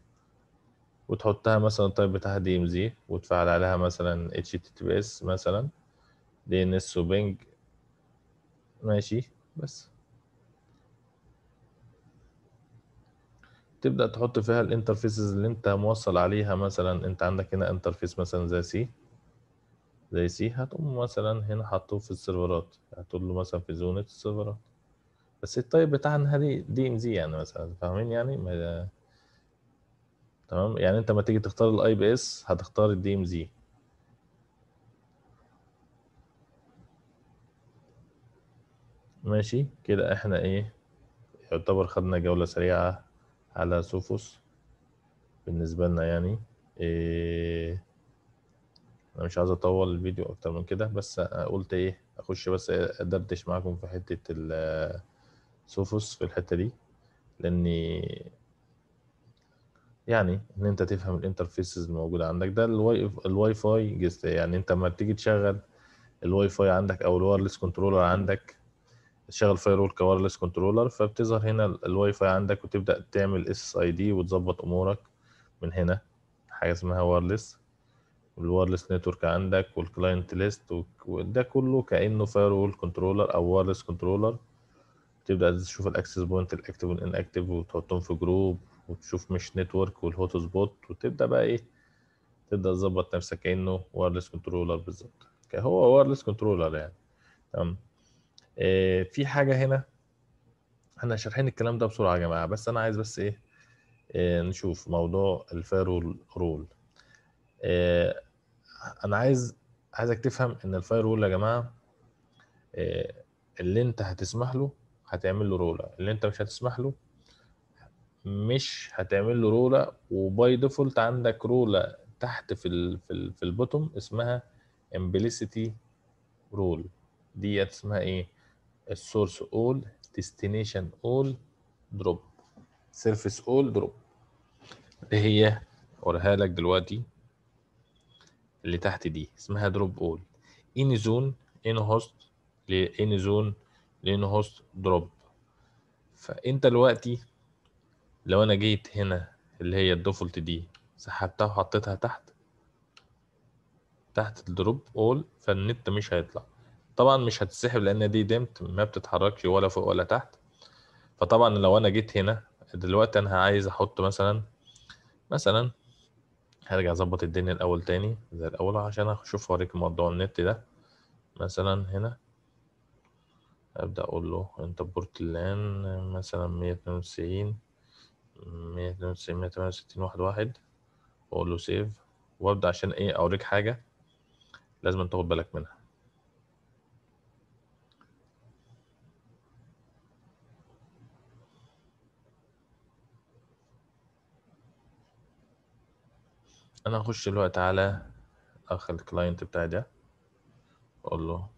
وتحطها مثلا الطيب بتاعها دي ام زي وتفعل عليها مثلا اتش تي تي بي اس مثلا دي ان اس وبنج ماشي بس تبدا تحط فيها الانترفيسز اللي انت موصل عليها مثلا انت عندك هنا انترفيس مثلا زي سي زي سي هتقوم مثلا هنا حاطه في السيرفرات هتقول له مثلا في زونة السيرفرات بس الطيب بتاعنا دي دي ام زي يعني مثلا فاهمين يعني ما... تمام يعني انت ما تيجي تختار الاي بي اس هتختار الدي ام زي ماشي كده احنا ايه يعتبر خدنا جولة سريعة على سوفوس بالنسبة لنا يعني إيه انا مش عايز اطول الفيديو اكتر من كده بس قلت ايه اخش بس ادردش معاكم في حتة السوفوس في الحتة دي لاني يعني ان انت تفهم الانترفيسز الموجودة عندك ده الواي فاي جزء يعني انت لما بتيجي تشغل الواي فاي عندك او الوايرلس كنترولر عندك شغل فايرول كوارلس كنترولر فبتظهر هنا الواي فاي عندك وتبدا تعمل اس اي دي وتظبط امورك من هنا حاجه اسمها وايرلس والوايرلس نتورك عندك والكلاينت ليست وده كله كانه فايرول كنترولر او وايرلس كنترولر تبدا تشوف الاكسس بوينت الاكتف والانكتف وتحطهم في جروب وتشوف مش نتورك والهوت سبوت وتبدا بقى ايه تبدا تظبط نفسك كانه وايرلس كنترولر بالظبط هو وايرلس كنترولر يعني تمام آه، في حاجه هنا احنا شارحين الكلام ده بسرعه يا جماعه بس انا عايز بس ايه آه، نشوف موضوع الفايرول رول آه، انا عايز عايزك تفهم ان الفايرول يا جماعه اللي انت هتسمح له هتعمل له رولة اللي انت مش هتسمح له مش هتعمل له رولة وباي ديفولت عندك رولة تحت في الـ في, الـ في البوتوم اسمها امبليسيتي رول ديت اسمها ايه السورس اول ديستنيشن اول دروب سيرفيس اول دروب اللي هي اوريها لك دلوقتي اللي تحت دي اسمها دروب اول ان زون ان هوست لان زون لان هوست دروب فانت دلوقتي لو انا جيت هنا اللي هي الديفولت دي سحبتها وحطيتها تحت تحت الدروب اول فالنت مش هيطلع طبعا مش هتتسحب لان دي ديمت ما بتتحركش ولا فوق ولا تحت فطبعا لو انا جيت هنا دلوقتي انا عايز احط مثلا مثلا هرجع اظبط الدنيا الاول تاني زي الاول عشان اشوف اوريك موضوع النت ده مثلا هنا ابدا اقول له انت بورتلان مثلا مية اتنين وتسعين مية اتنين وتسعين مية واحد واحد واقول له سيف وابدا عشان ايه اوريك حاجه لازم تاخد بالك منها انا هخش دلوقتي على اخ الكلاينت بتاعي ده اقول له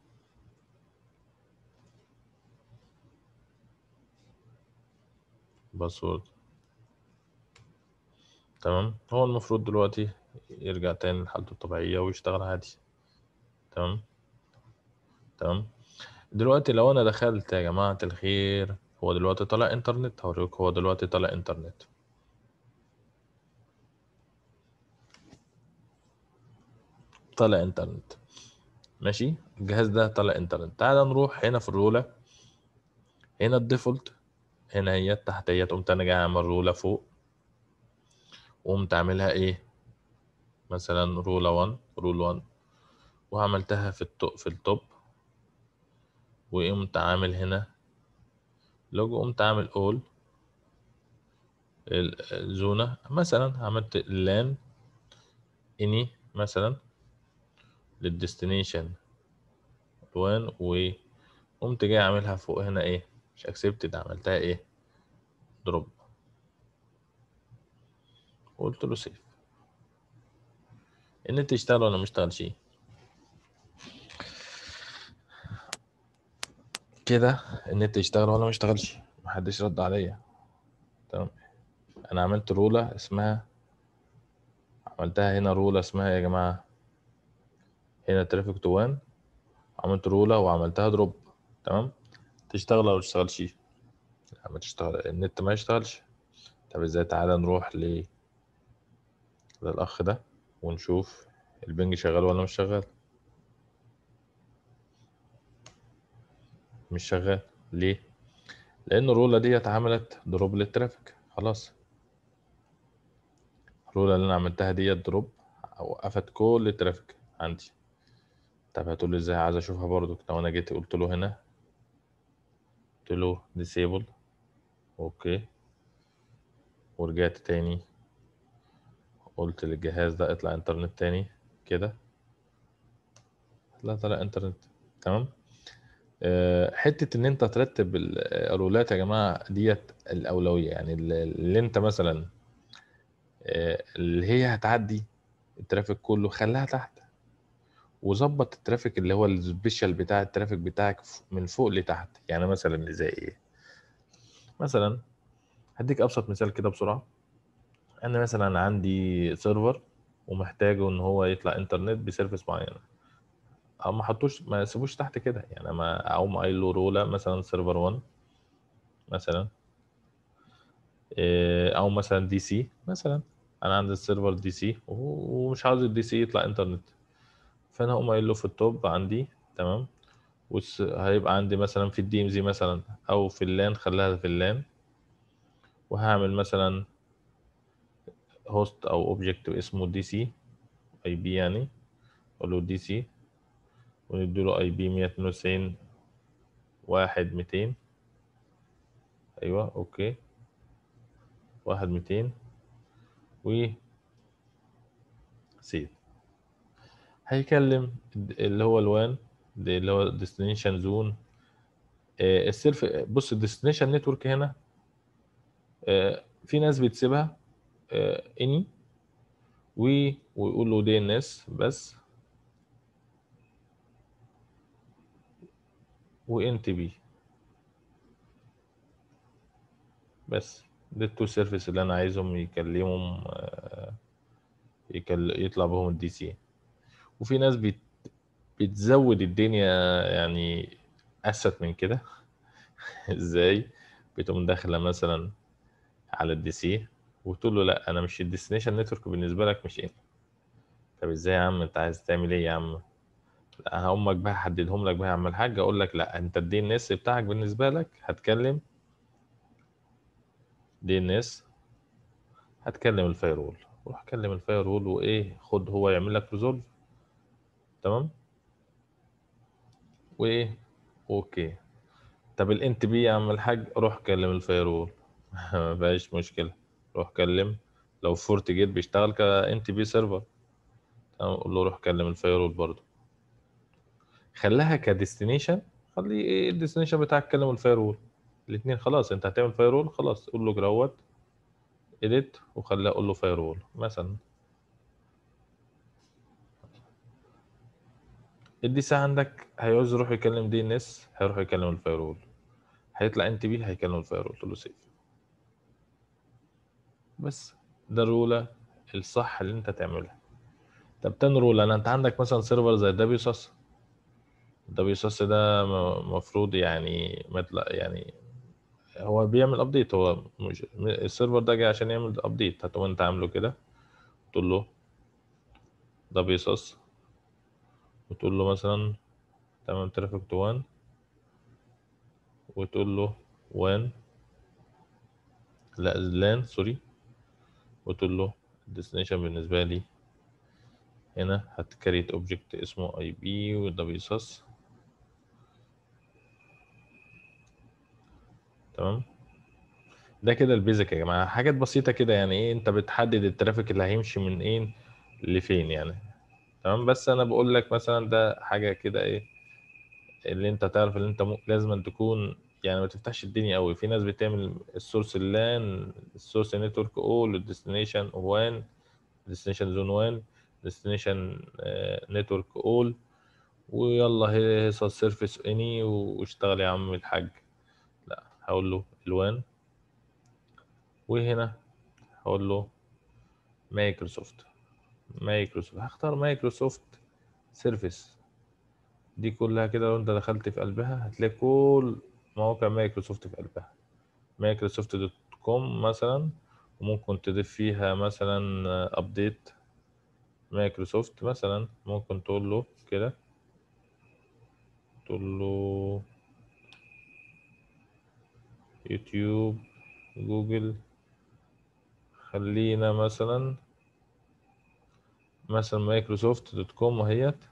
باسورد تمام هو المفروض دلوقتي يرجع تاني لحالته الطبيعية ويشتغل عادي تمام تمام دلوقتي لو انا دخلت يا جماعة الخير هو دلوقتي طلع انترنت هوريك هو دلوقتي طلع انترنت طلع انترنت ماشي الجهاز ده طلع انترنت تعال نروح هنا في الرولة هنا الديفولت هنا هي التحتية قمت انا جاي اعمل رولة فوق وقمت عاملها ايه مثلا رولة 1 رول 1 وعملتها في التوب في التوب وقمت عامل هنا لوجو قمت عامل اول الزونة مثلا عملت لان اني مثلا للديستنيشن الوان وقمت جاي عاملها فوق هنا ايه مش اكسبتد عملتها ايه دروب قلت له سيف النت اشتغل ولا ما شيء كده النت اشتغل ولا ما يشتغلش محدش رد عليا تمام انا عملت رولة اسمها عملتها هنا رولة اسمها إيه يا جماعة هنا ترافيك تو وان عملت رولة وعملتها دروب تمام تشتغل او تشتغلش ما تشتغل النت ما يشتغلش طب ازاي تعالى نروح ل للاخ ده ونشوف البنج شغال ولا مش شغال مش شغال ليه لان الرولة دي اتعملت دروب للترافيك خلاص الرولة اللي انا عملتها ديت دروب وقفت كل الترافيك عندي طب هتقول لي ازاي عايز اشوفها برضو لو انا جيت قلت له هنا قلت له ديسيبل اوكي ورجعت تاني قلت للجهاز ده اطلع انترنت تاني كده لا طلع انترنت تمام آه، حته ان انت ترتب الرولات يا جماعه ديت الاولويه يعني اللي انت مثلا آه، اللي هي هتعدي الترافيك كله خليها تحت وظبط الترافيك اللي هو السبيشال بتاع الترافيك بتاعك من فوق لتحت يعني مثلا زي ايه مثلا هديك ابسط مثال كده بسرعه انا مثلا عندي سيرفر ومحتاجه ان هو يطلع انترنت بسيرفيس معينه او ما حطوش ما سيبوش تحت كده يعني ما او ما قايل له رولا مثلا سيرفر 1 مثلا آه، او مثلا دي سي مثلا انا عندي السيرفر دي سي ومش عاوز الدي سي يطلع انترنت فانا هقوم قايل له في التوب عندي تمام وهيبقى عندي مثلا في الدي ام زي مثلا او في اللان خليها في اللان وهعمل مثلا هوست او اوبجكت اسمه دي سي اي بي يعني اقول له دي سي له اي بي 192 واحد ميتين ايوه اوكي واحد ميتين و سيف هيكلم اللي هو الوان اللي هو ديستنيشن زون آه، السيرف بص الديستنيشن نتورك هنا آه، في ناس بتسيبها اني آه، وي ويقول له دي ان اس بس تي بي بس دي التو سيرفيس اللي انا عايزهم يكلمهم يكل... يطلع بهم الدي سي وفي ناس بت... بتزود الدنيا يعني أسد من كده ازاي بتقوم داخله مثلا على الدي سي وتقول له لا انا مش الديستنيشن نتورك بالنسبه لك مش انت طب ازاي يا عم انت عايز تعمل ايه يا عم لا هقومك بقى حددهم لك بقى يا عم الحاج اقول لك لا انت الدي ان اس بتاعك بالنسبه لك هتكلم دي ان اس هتكلم الفايرول روح كلم الفايرول وايه خد هو يعمل لك ريزولف تمام وايه اوكي طب الانت بي يا عم الحاج روح كلم الفيرول ما فيهاش مشكله روح كلم لو فورت جيت بيشتغل انت بي سيرفر تمام قول له روح كلم الفايرول برضو خلاها كديستنيشن خلي ايه الديستنيشن بتاعك كلم الفايرول الاثنين خلاص انت هتعمل فايرول خلاص قول له جروت اديت وخليها قول له فايرول مثلا الدي عندك هيعوز يروح يكلم دي ان اس هيروح يكلم الفايرول هيطلع انت بي هيكلم الفايرول تقول له سيف بس ده الرولة الصح اللي انت تعملها طب تاني رولة انا انت عندك مثلا سيرفر زي دبليو ساس دبليو ساس ده المفروض يعني يعني هو بيعمل ابديت هو مش السيرفر ده جاي عشان يعمل ابديت هتقوم انت عامله كده تقول له دبليو ساس وتقول له مثلا تمام ترافيك تو وان وتقول له وان لا لان سوري وتقول له الديستنيشن بالنسبة لي هنا هتكريت اوبجكت اسمه اي بي وده بيصص تمام ده كده البيزك يا جماعه حاجات بسيطه كده يعني ايه انت بتحدد الترافيك اللي هيمشي من ايه لفين يعني تمام بس انا بقول لك مثلا ده حاجه كده ايه اللي انت تعرف اللي انت م... لازم أن تكون يعني ما تفتحش الدنيا قوي في ناس بتعمل السورس اللان السورس نتورك اول والديستنيشن وان ديستنيشن زون وان ديستنيشن آه، نتورك اول ويلا هيصل سيرفيس اني واشتغل يا عم الحاج لا هقول له الوان وهنا هقول له مايكروسوفت مايكروسوفت هختار مايكروسوفت سيرفيس دي كلها كده لو انت دخلت في قلبها هتلاقي كل مواقع مايكروسوفت في قلبها مايكروسوفت دوت كوم مثلا وممكن تضيف فيها مثلا ابديت مايكروسوفت مثلا ممكن تقول له كده تقول له يوتيوب جوجل خلينا مثلا مثلا مايكروسوفت دوت كوم اهيت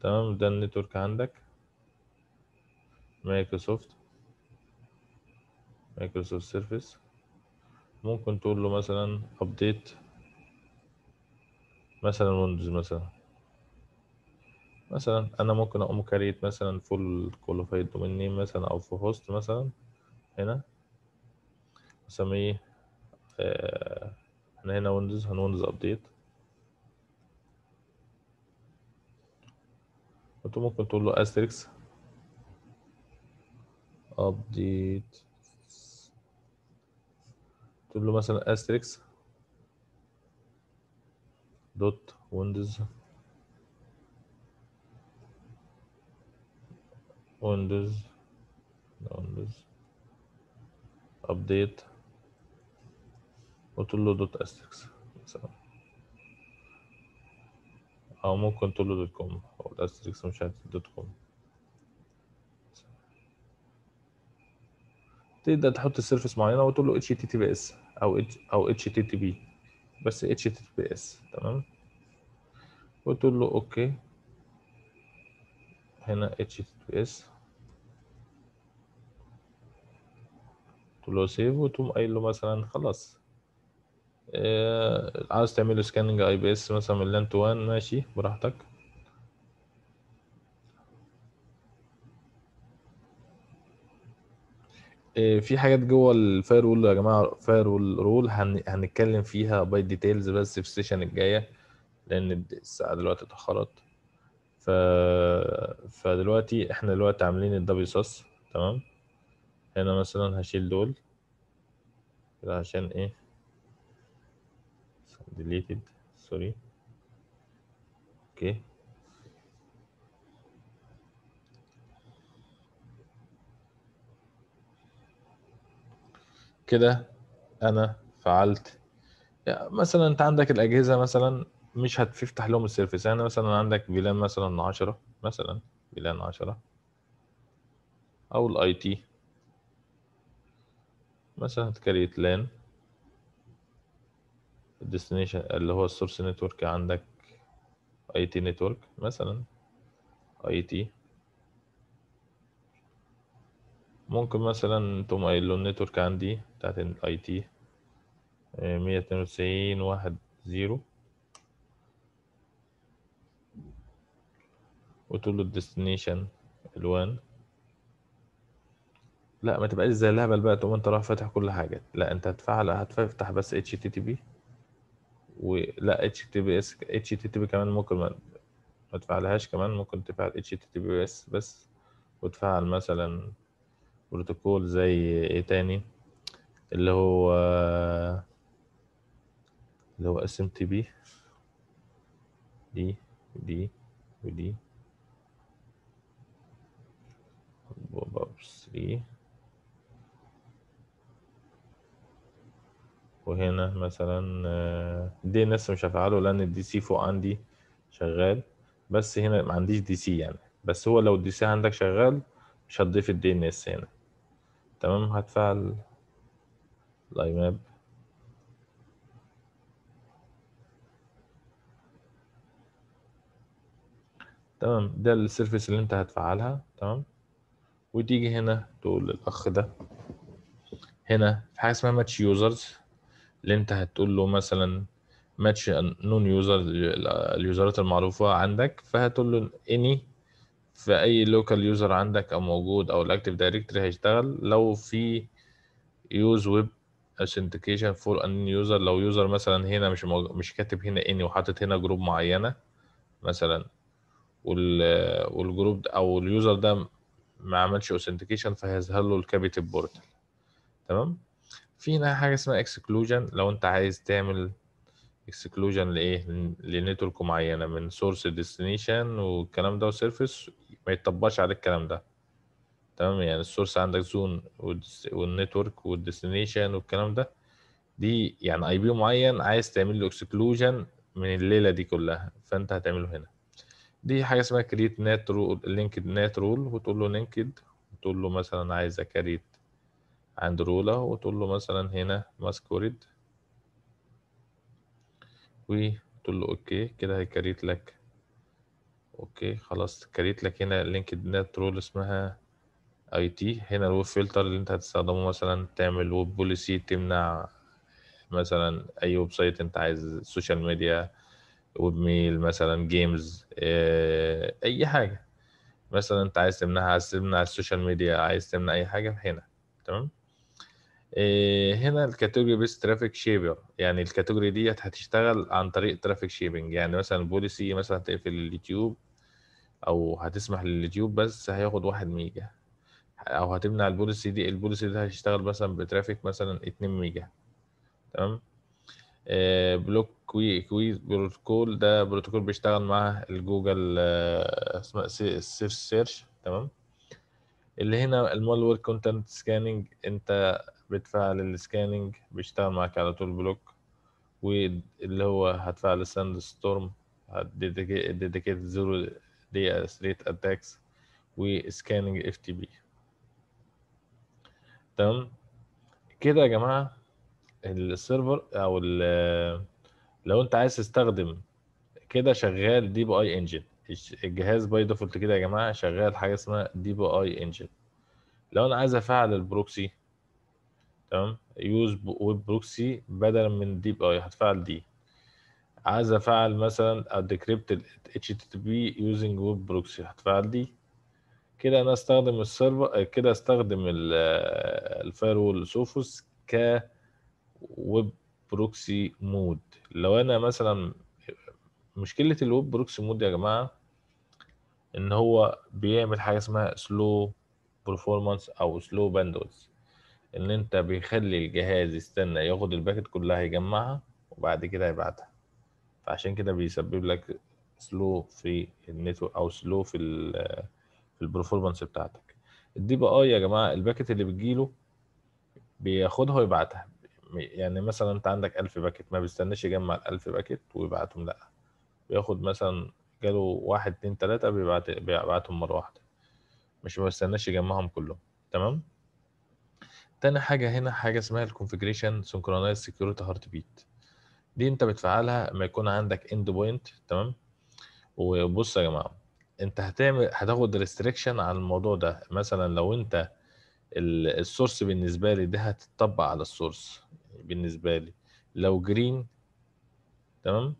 تمام ده النتورك عندك مايكروسوفت مايكروسوفت سيرفيس ممكن تقول له مثلا ابديت مثلا ويندوز مثلا مثلا انا ممكن اقوم كريت مثلا فول كواليفايد دومين نيم مثلا او في هوست مثلا هنا اسميه آه هنا ويندوز هن ويندوز ابديت انت ممكن تقول له استريكس ابديت تقول له مثلا استريكس دوت ويندوز ويندوز ويندوز ابديت وتقول له دوت استريكس او ممكن تقول له دوت كوم او الاستريكس مش دوت كوم تقدر تحط السيرفس معينه وتقول له اتش تي تي بي اس او او اتش تي تي بي بس اتش تي تي بي اس تمام وتقول له اوكي هنا اتش تي تي بي اس تقول له سيف وتقوم قايل له مثلا خلاص آه عاوز تعمل سكاننج اي بي اس مثلا من لان تو 1 ماشي براحتك آه في حاجات جوه الفاير وول يا جماعه فاير وول رول هن... هنتكلم فيها باي ديتيلز بس في السيشن الجايه لان الساعه دلوقتي اتاخرت ف... فدلوقتي احنا دلوقتي عاملين الدبليو سوس تمام هنا مثلا هشيل دول عشان ايه deleted sorry okay كده انا فعلت يعني مثلا انت عندك الاجهزه مثلا مش هتفتح لهم السيرفيس يعني مثلا عندك فيلان مثلا 10 مثلا فيلان 10 او الاي تي مثلا هتكريت لان الديستنيشن اللي هو السورس نتورك عندك اي تي نتورك مثلا اي تي ممكن مثلا تقوم قايل له النتورك عندي بتاعت الاي آه، تي مية اتنين وتسعين واحد زيرو وتقول له الديستنيشن الوان لا ما تبقاش زي الهبل بقى تقوم انت رايح فاتح كل حاجه لا انت هتفعل هتفتح بس اتش تي تي بي ولا اتش تي بي اس اتش تي تي بي كمان ممكن ما, ما تفعلهاش كمان ممكن تفعل اتش تي تي بي اس بس وتفعل مثلا بروتوكول زي ايه تاني اللي هو اللي هو اس ام تي بي دي ودي ودي بوب اب 3 وهنا مثلا آه، دي لسه مش هفعله لان الدي سي فوق عندي شغال بس هنا ما عنديش دي سي يعني بس هو لو الدي سي عندك شغال مش هتضيف الدي ان اس هنا تمام هتفعل لاي ماب تمام ده السيرفيس اللي انت هتفعلها تمام وتيجي هنا تقول للاخ ده هنا في حاجه اسمها ماتش يوزرز اللي انت هتقول له مثلا ماتش نون يوزر اليوزرات المعروفة عندك فهتقول له اني في اي لوكال يوزر عندك او موجود او الاكتف دايركتري هيشتغل لو في يوز ويب اثنتيكيشن فور ان يوزر لو يوزر مثلا هنا مش مش كاتب هنا اني وحاطط هنا جروب معينه مثلا وال والجروب ده او اليوزر ده ما عملش authentication فهيظهر له الكابيتال بورتال تمام فينا حاجه اسمها اكسكلوجن لو انت عايز تعمل اكسكلوجن لايه لنتورك معينه من سورس ديستنيشن والكلام ده وسيرفيس ما يتطبقش على الكلام ده تمام يعني السورس عندك زون والنتورك والديستنيشن والكلام ده دي يعني اي بي معين عايز تعمل له اكسكلوجن من الليله دي كلها فانت هتعمله هنا دي حاجه اسمها كريت نت رول لينكد نت رول وتقول له لينكد وتقول له مثلا عايز اكريت عند رولة وتقول له مثلا هنا ماسكوريد وتقول له اوكي كده هيكريت لك اوكي خلاص كريت لك هنا لينكد نت رول اسمها اي تي هنا الويب فلتر اللي انت هتستخدمه مثلا تعمل ويب بوليسي تمنع مثلا اي ويب سايت انت عايز سوشيال ميديا ويب ميل مثلا جيمز اه اي حاجه مثلا انت عايز تمنعها عايز تمنع السوشيال ميديا عايز تمنع اي حاجه هنا تمام آه، هنا الكاتيجوري بيس ترافيك شيبر يعني الكاتيجوري ديت هتشتغل عن طريق ترافيك شيبنج يعني مثلا بوليسي مثلا هتقفل اليوتيوب او هتسمح لليوتيوب بس هياخد واحد ميجا او هتمنع البوليسي دي البوليسي ده هيشتغل مثلا بترافيك مثلا اتنين ميجا تمام آه بلوك كوي كوي بروتوكول ده بروتوكول بيشتغل مع الجوجل آه، اسمه آه سيرش تمام اللي هنا المالوير كونتنت سكاننج انت بتفعل السكاننج بيشتغل معاك على طول بلوك واللي هو هتفعل ساند ستورم هتديكيت زيرو اس ريت اتاكس وسكاننج اف تي بي تمام كده يا جماعة السيرفر او لو انت عايز تستخدم كده شغال دي بي اي انجن الجهاز باي ديفولت كده يا جماعه شغال حاجه اسمها دي بي اي انجن لو انا عايز افعل البروكسي تمام يوز ويب بروكسي بدلا من ديب اي هتفعل دي عايز افعل مثلا اديكريبت اتش تي بي يوزنج ويب بروكسي هتفعل دي كده انا استخدم السيرفر آه، كده استخدم آه، الفاير وول سوفوس ك ويب بروكسي مود لو انا مثلا مشكله الويب بروكسي مود يا جماعه ان هو بيعمل حاجه اسمها سلو performance او سلو باندويث ان انت بيخلي الجهاز يستنى ياخد الباكت كلها يجمعها وبعد كده يبعتها فعشان كده بيسبب لك سلو في النت او سلو في في البرفورمانس بتاعتك الدي بي اي آه يا جماعه الباكت اللي بتجيله بياخدها ويبعتها يعني مثلا انت عندك 1000 باكت ما بيستناش يجمع ال 1000 باكت ويبعتهم لا بياخد مثلا جاله واحد اتنين تلاتة بيبعت بيبعتهم مرة واحدة مش ما بيستناش يجمعهم كلهم تمام تاني حاجة هنا حاجة اسمها الكونفجريشن سنكرونايز سكيورتي هارت بيت دي انت بتفعلها لما يكون عندك اند بوينت تمام وبص يا جماعة انت هتعمل هتاخد ريستريكشن على الموضوع ده مثلا لو انت السورس بالنسبة لي ده هتطبق على السورس بالنسبة لي لو جرين تمام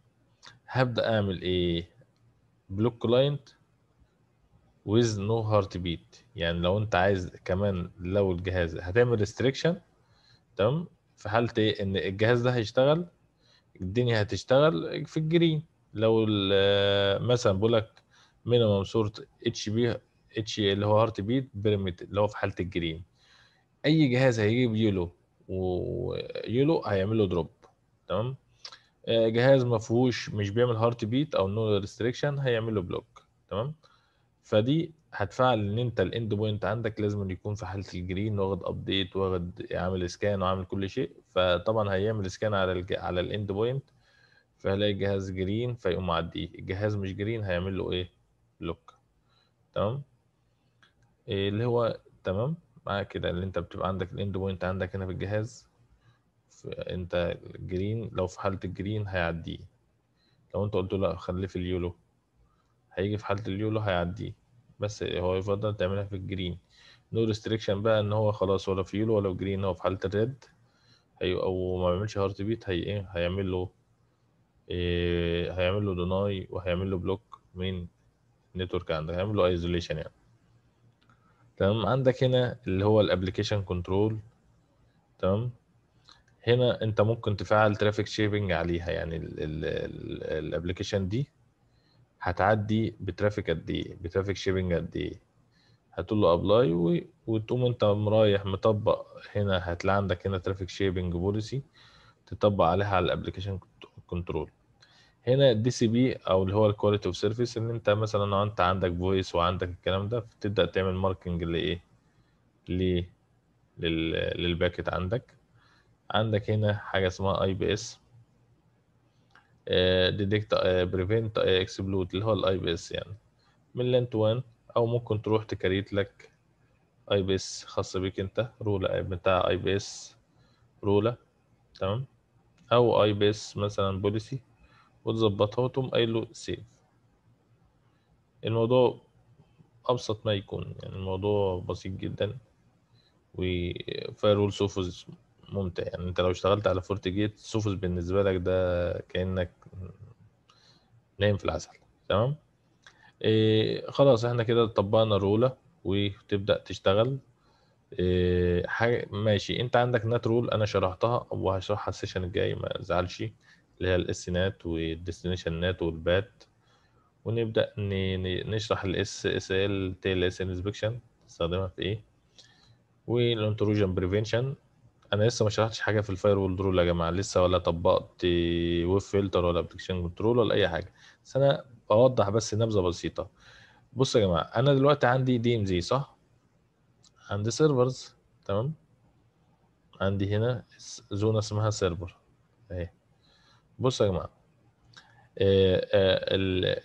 هبدأ اعمل ايه بلوك كلاينت with no heartbeat يعني لو انت عايز كمان لو الجهاز هتعمل ريستريكشن تمام في حاله ايه ان الجهاز ده هيشتغل الدنيا هتشتغل في الجرين لو مثلا بقول لك مينيمم صوره اتش بي اتش اللي هو هارت بيت بيرميت اللي هو في حاله الجرين اي جهاز هيجيب يلو ويلو هيعمل له دروب تمام آه، جهاز ما فيهوش مش بيعمل هارت بيت او نو ريستريكشن هيعمل له بلوك تمام فدي هتفعل ان انت الاند بوينت عندك لازم أن يكون في حاله الجرين واخد ابديت واخد عامل سكان وعامل كل شيء فطبعا هيعمل سكان على الج... على الاند بوينت فهلاقي الجهاز جرين فيقوم معديه الجهاز مش جرين هيعمل له ايه لوك تمام إيه اللي هو تمام مع كده اللي انت بتبقى عندك الاند بوينت عندك هنا في الجهاز انت جرين لو في حاله الجرين هيعديه لو انت قلت له لا خليه في اليولو هيجي في حاله اليولو هيعديه بس هو يفضل تعملها في الجرين نو ريستريكشن بقى ان هو خلاص ولا يلو ولا في جرين هو في حاله الريد هي او ما بيعملش هارت بيت هي ايه هيعمل له إيه هيعمل له دوناي وهيعمل له بلوك من نتورك عندك هيعمل له ايزوليشن يعني تمام عندك هنا اللي هو الابلكيشن كنترول تمام هنا انت ممكن تفعل ترافيك شيبنج عليها يعني الابلكيشن دي هتعدي بترافيك قد ايه بترافيك شيبنج قد ايه هتقول له ابلاي وتقوم انت رايح مطبق هنا هتلاقي عندك هنا ترافيك شيبنج بوليسي تطبق عليها على الابلكيشن كنترول هنا الدي سي بي او اللي هو الكواليتي اوف سيرفيس ان انت مثلا لو انت عندك فويس وعندك الكلام ده بتبدا تعمل ماركنج لايه ل للباكت عندك عندك هنا حاجه اسمها اي بي اس ديتكت بريفنت اكسبلود اللي هو الاي بي اس يعني من لنت 1 او ممكن تروح تكريت لك اي بي اس خاص بيك انت رولة آه، بتاع اي بي اس رولة تمام او اي بي اس مثلا بوليسي وتظبطها وتقوم قايل له سيف الموضوع ابسط ما يكون يعني الموضوع بسيط جدا وفايرول سوفوز ممتع يعني انت لو اشتغلت على فورت جيت سوفوس بالنسبه لك ده كانك نايم في العسل تمام إيه خلاص احنا كده طبقنا الرولة وتبدأ تشتغل إيه حاجة ماشي انت عندك نات رول انا شرحتها وهشرحها السيشن الجاي ما ازعلش اللي هي الاس نات والديستنيشن نات والبات ونبدأ نشرح الاس اس ال ال اس انسبكشن نستخدمها في ايه والانتروجن بريفنشن انا لسه ما شرحتش حاجه في الفاير وول رول يا جماعه لسه ولا طبقت ويب فلتر ولا ابلكيشن كنترول ولا اي حاجه بس انا بوضح بس نبذه بسيطه بص يا جماعه انا دلوقتي عندي دي ام زي صح عندي سيرفرز تمام عندي هنا زونه اسمها سيرفر اهي بص يا جماعه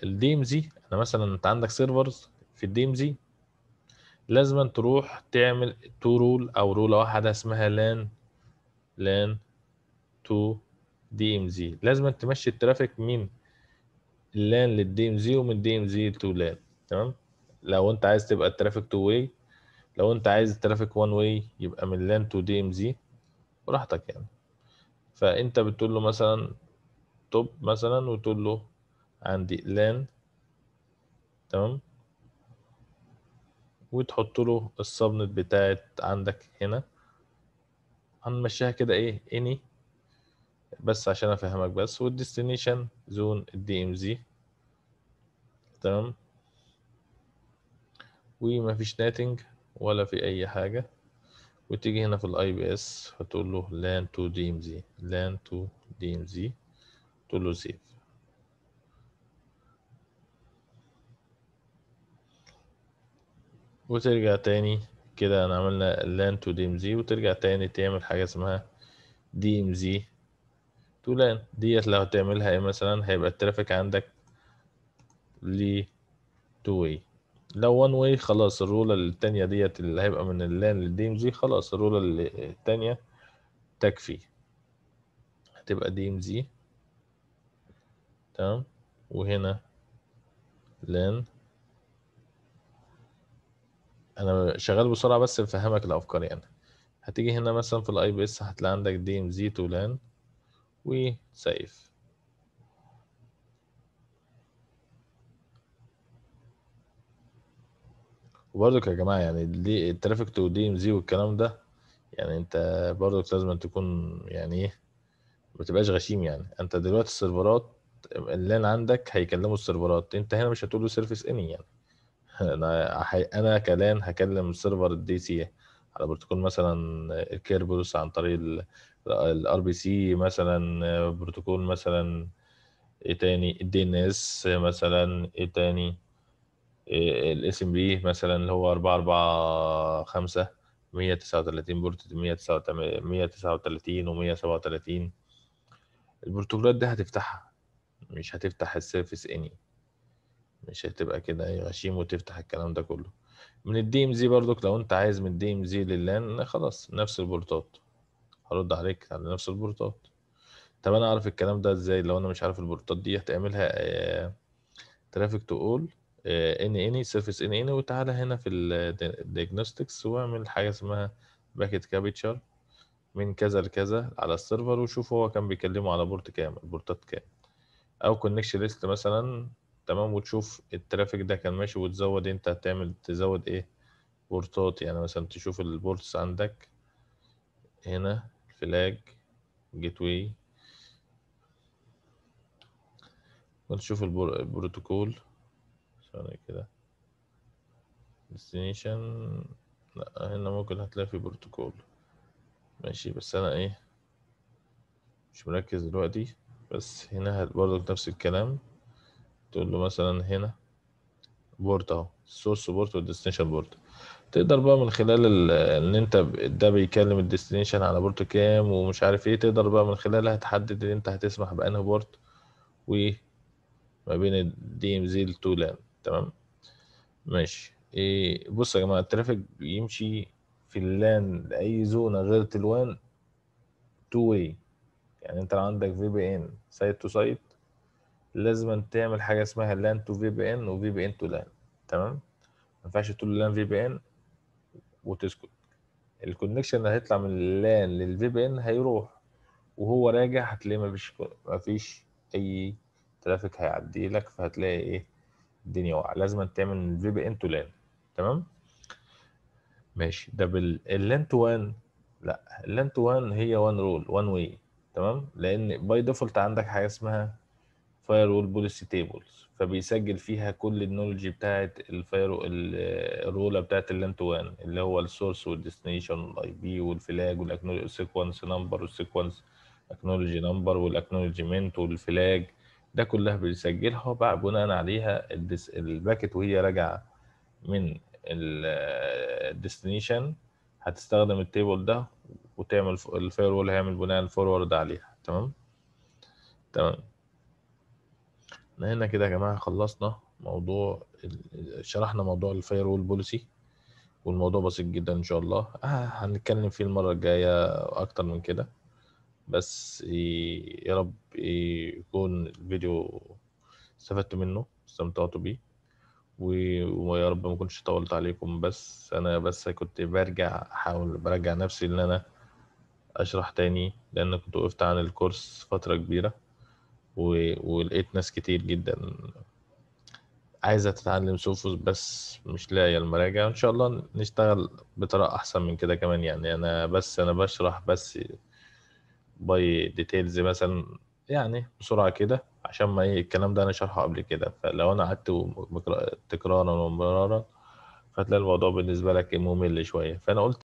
الدي ام زي انا مثلا انت عندك سيرفرز في الدي ام زي لازم تروح تعمل تو رول او رولة واحدة اسمها لان لان تو دي ام زي لازم تمشي الترافيك من لان للدي ام زي ومن دي ام زي تو لان تمام لو انت عايز تبقى الترافيك تو واي لو انت عايز الترافيك وان واي يبقى من لان تو دي ام زي براحتك يعني فانت بتقول له مثلا توب مثلا وتقول له عندي لان تمام وتحط له السبنت بتاعت عندك هنا هنمشيها كده ايه اني بس عشان افهمك بس والديستنيشن زون الدي ام زي تمام ومفيش ناتنج ولا في اي حاجه وتيجي هنا في الاي بي اس فتقول له لان تو دي ام زي لان تو دي ام زي تقول له سيف وترجع تاني كده انا عملنا لان تو دي ام زي وترجع تاني تعمل حاجه اسمها دي ام زي تو لان ديت لو هتعملها ايه مثلا هيبقى الترافيك عندك لي تو واي لو وان واي خلاص الرولة التانية ديت اللي هيبقى من اللان للدي ام زي خلاص الرولة التانية تكفي هتبقى دي ام زي تمام وهنا لان انا شغال بسرعه بس بفهمك الافكار يعني هتيجي هنا مثلا في الاي بي اس هتلاقي عندك دي ام زي تولان وسيف وبرضك يا جماعه يعني دي الترافيك تو دي ام زي والكلام ده يعني انت برضك لازم تكون يعني ايه ما تبقاش غشيم يعني انت دلوقتي السيرفرات اللان عندك هيكلموا السيرفرات انت هنا مش هتقول له سيرفيس اني يعني انا انا كلان هكلم سيرفر الدي سي على بروتوكول مثلا الكيربوس عن طريق الار بي سي مثلا بروتوكول مثلا ايه تاني الدي ان اس مثلا ايه تاني الاس ام بي مثلا اللي هو أربعة أربعة خمسة مية تسعة وتلاتين بورت مية تسعة وتلاتين ومية سبعة وتلاتين البروتوكولات دي هتفتحها مش هتفتح السيرفس اني مش هتبقى كده ايه غشيم وتفتح الكلام ده كله من الدي ام زي برضك لو انت عايز من الدي ام زي لللان خلاص نفس البورتات هرد عليك على نفس البورتات طب انا اعرف الكلام ده ازاي لو انا مش عارف البورتات دي هتعملها ترافيك تو اول ان اني سيرفيس ان اني وتعالى هنا في الديagnostics واعمل حاجه اسمها باكيت كابتشر من كذا لكذا على السيرفر وشوف هو كان بيكلمه على بورت كام البورتات كام او كونكشن ليست مثلا تمام وتشوف الترافيك ده كان ماشي وتزود انت هتعمل تزود ايه بورتات يعني مثلا تشوف البورتس عندك هنا فلاج جيت واي وتشوف البروتوكول ثواني كده ديستنيشن لا هنا ممكن هتلاقي في بروتوكول ماشي بس انا ايه مش مركز دلوقتي بس هنا برضو نفس الكلام تقول له مثلا هنا بورد اهو السورس بورد والديستنيشن بورد تقدر بقى من خلال ان انت ده بيكلم الديستنيشن على بورد كام ومش عارف ايه تقدر بقى من خلالها تحدد ان انت هتسمح بانهي بورد وما بين الدي ام زي لتو لان تمام ماشي إيه بص يا جماعه الترافيك بيمشي في اللان لاي زونه غير تلوان تو واي يعني انت لو عندك في بي ان سايد تو سايد لازم تعمل حاجه اسمها لان تو في بي ان وفي بي ان تو لان تمام ما ينفعش تقول لان في بي ان وتسكت الكونكشن اللي هيطلع من اللان للفي بي ان هيروح وهو راجع هتلاقي مفيش مفيش اي ترافيك هيعدي لك فهتلاقي ايه الدنيا واقعه لازم تعمل في بي ان تو لان تمام ماشي ده باللان تو وان لا اللان تو وان هي وان رول وان واي تمام لان باي ديفولت عندك حاجه اسمها الفاير وول بوليسي تيبلز فبيسجل فيها كل النولج بتاعه الفاير الروله بتاعه اللانت وان اللي هو السورس والديستنيشن والاي بي والفلاج والسيكونس نمبر والسيكونس اكنولوجي نمبر والاكنولوجيمنت والفلاج ده كلها بيسجلها وبقى بناء عليها الباكت وهي راجعه من الديستنيشن هتستخدم التيبل ده وتعمل الفاير وول هيعمل بناء الفورورد عليها تمام تمام احنا هنا كده يا جماعه خلصنا موضوع شرحنا موضوع الفاير وول بوليسي والموضوع بسيط جدا ان شاء الله آه هنتكلم فيه المره الجايه اكتر من كده بس يا رب يكون الفيديو استفدتوا منه استمتعتوا بيه ويا رب ما كنتش طولت عليكم بس انا بس كنت برجع احاول برجع نفسي ان انا اشرح تاني لان كنت وقفت عن الكورس فتره كبيره و... ولقيت ناس كتير جدا عايزة تتعلم سوفوس بس مش لاقية المراجع ان شاء الله نشتغل بطريقة أحسن من كده كمان يعني أنا بس أنا بشرح بس باي ديتيلز مثلا يعني بسرعة كده عشان ما ايه الكلام ده أنا شرحه قبل كده فلو أنا قعدت تكرارا ومرارا فتلاقي الموضوع بالنسبة لك ممل شوية فأنا قلت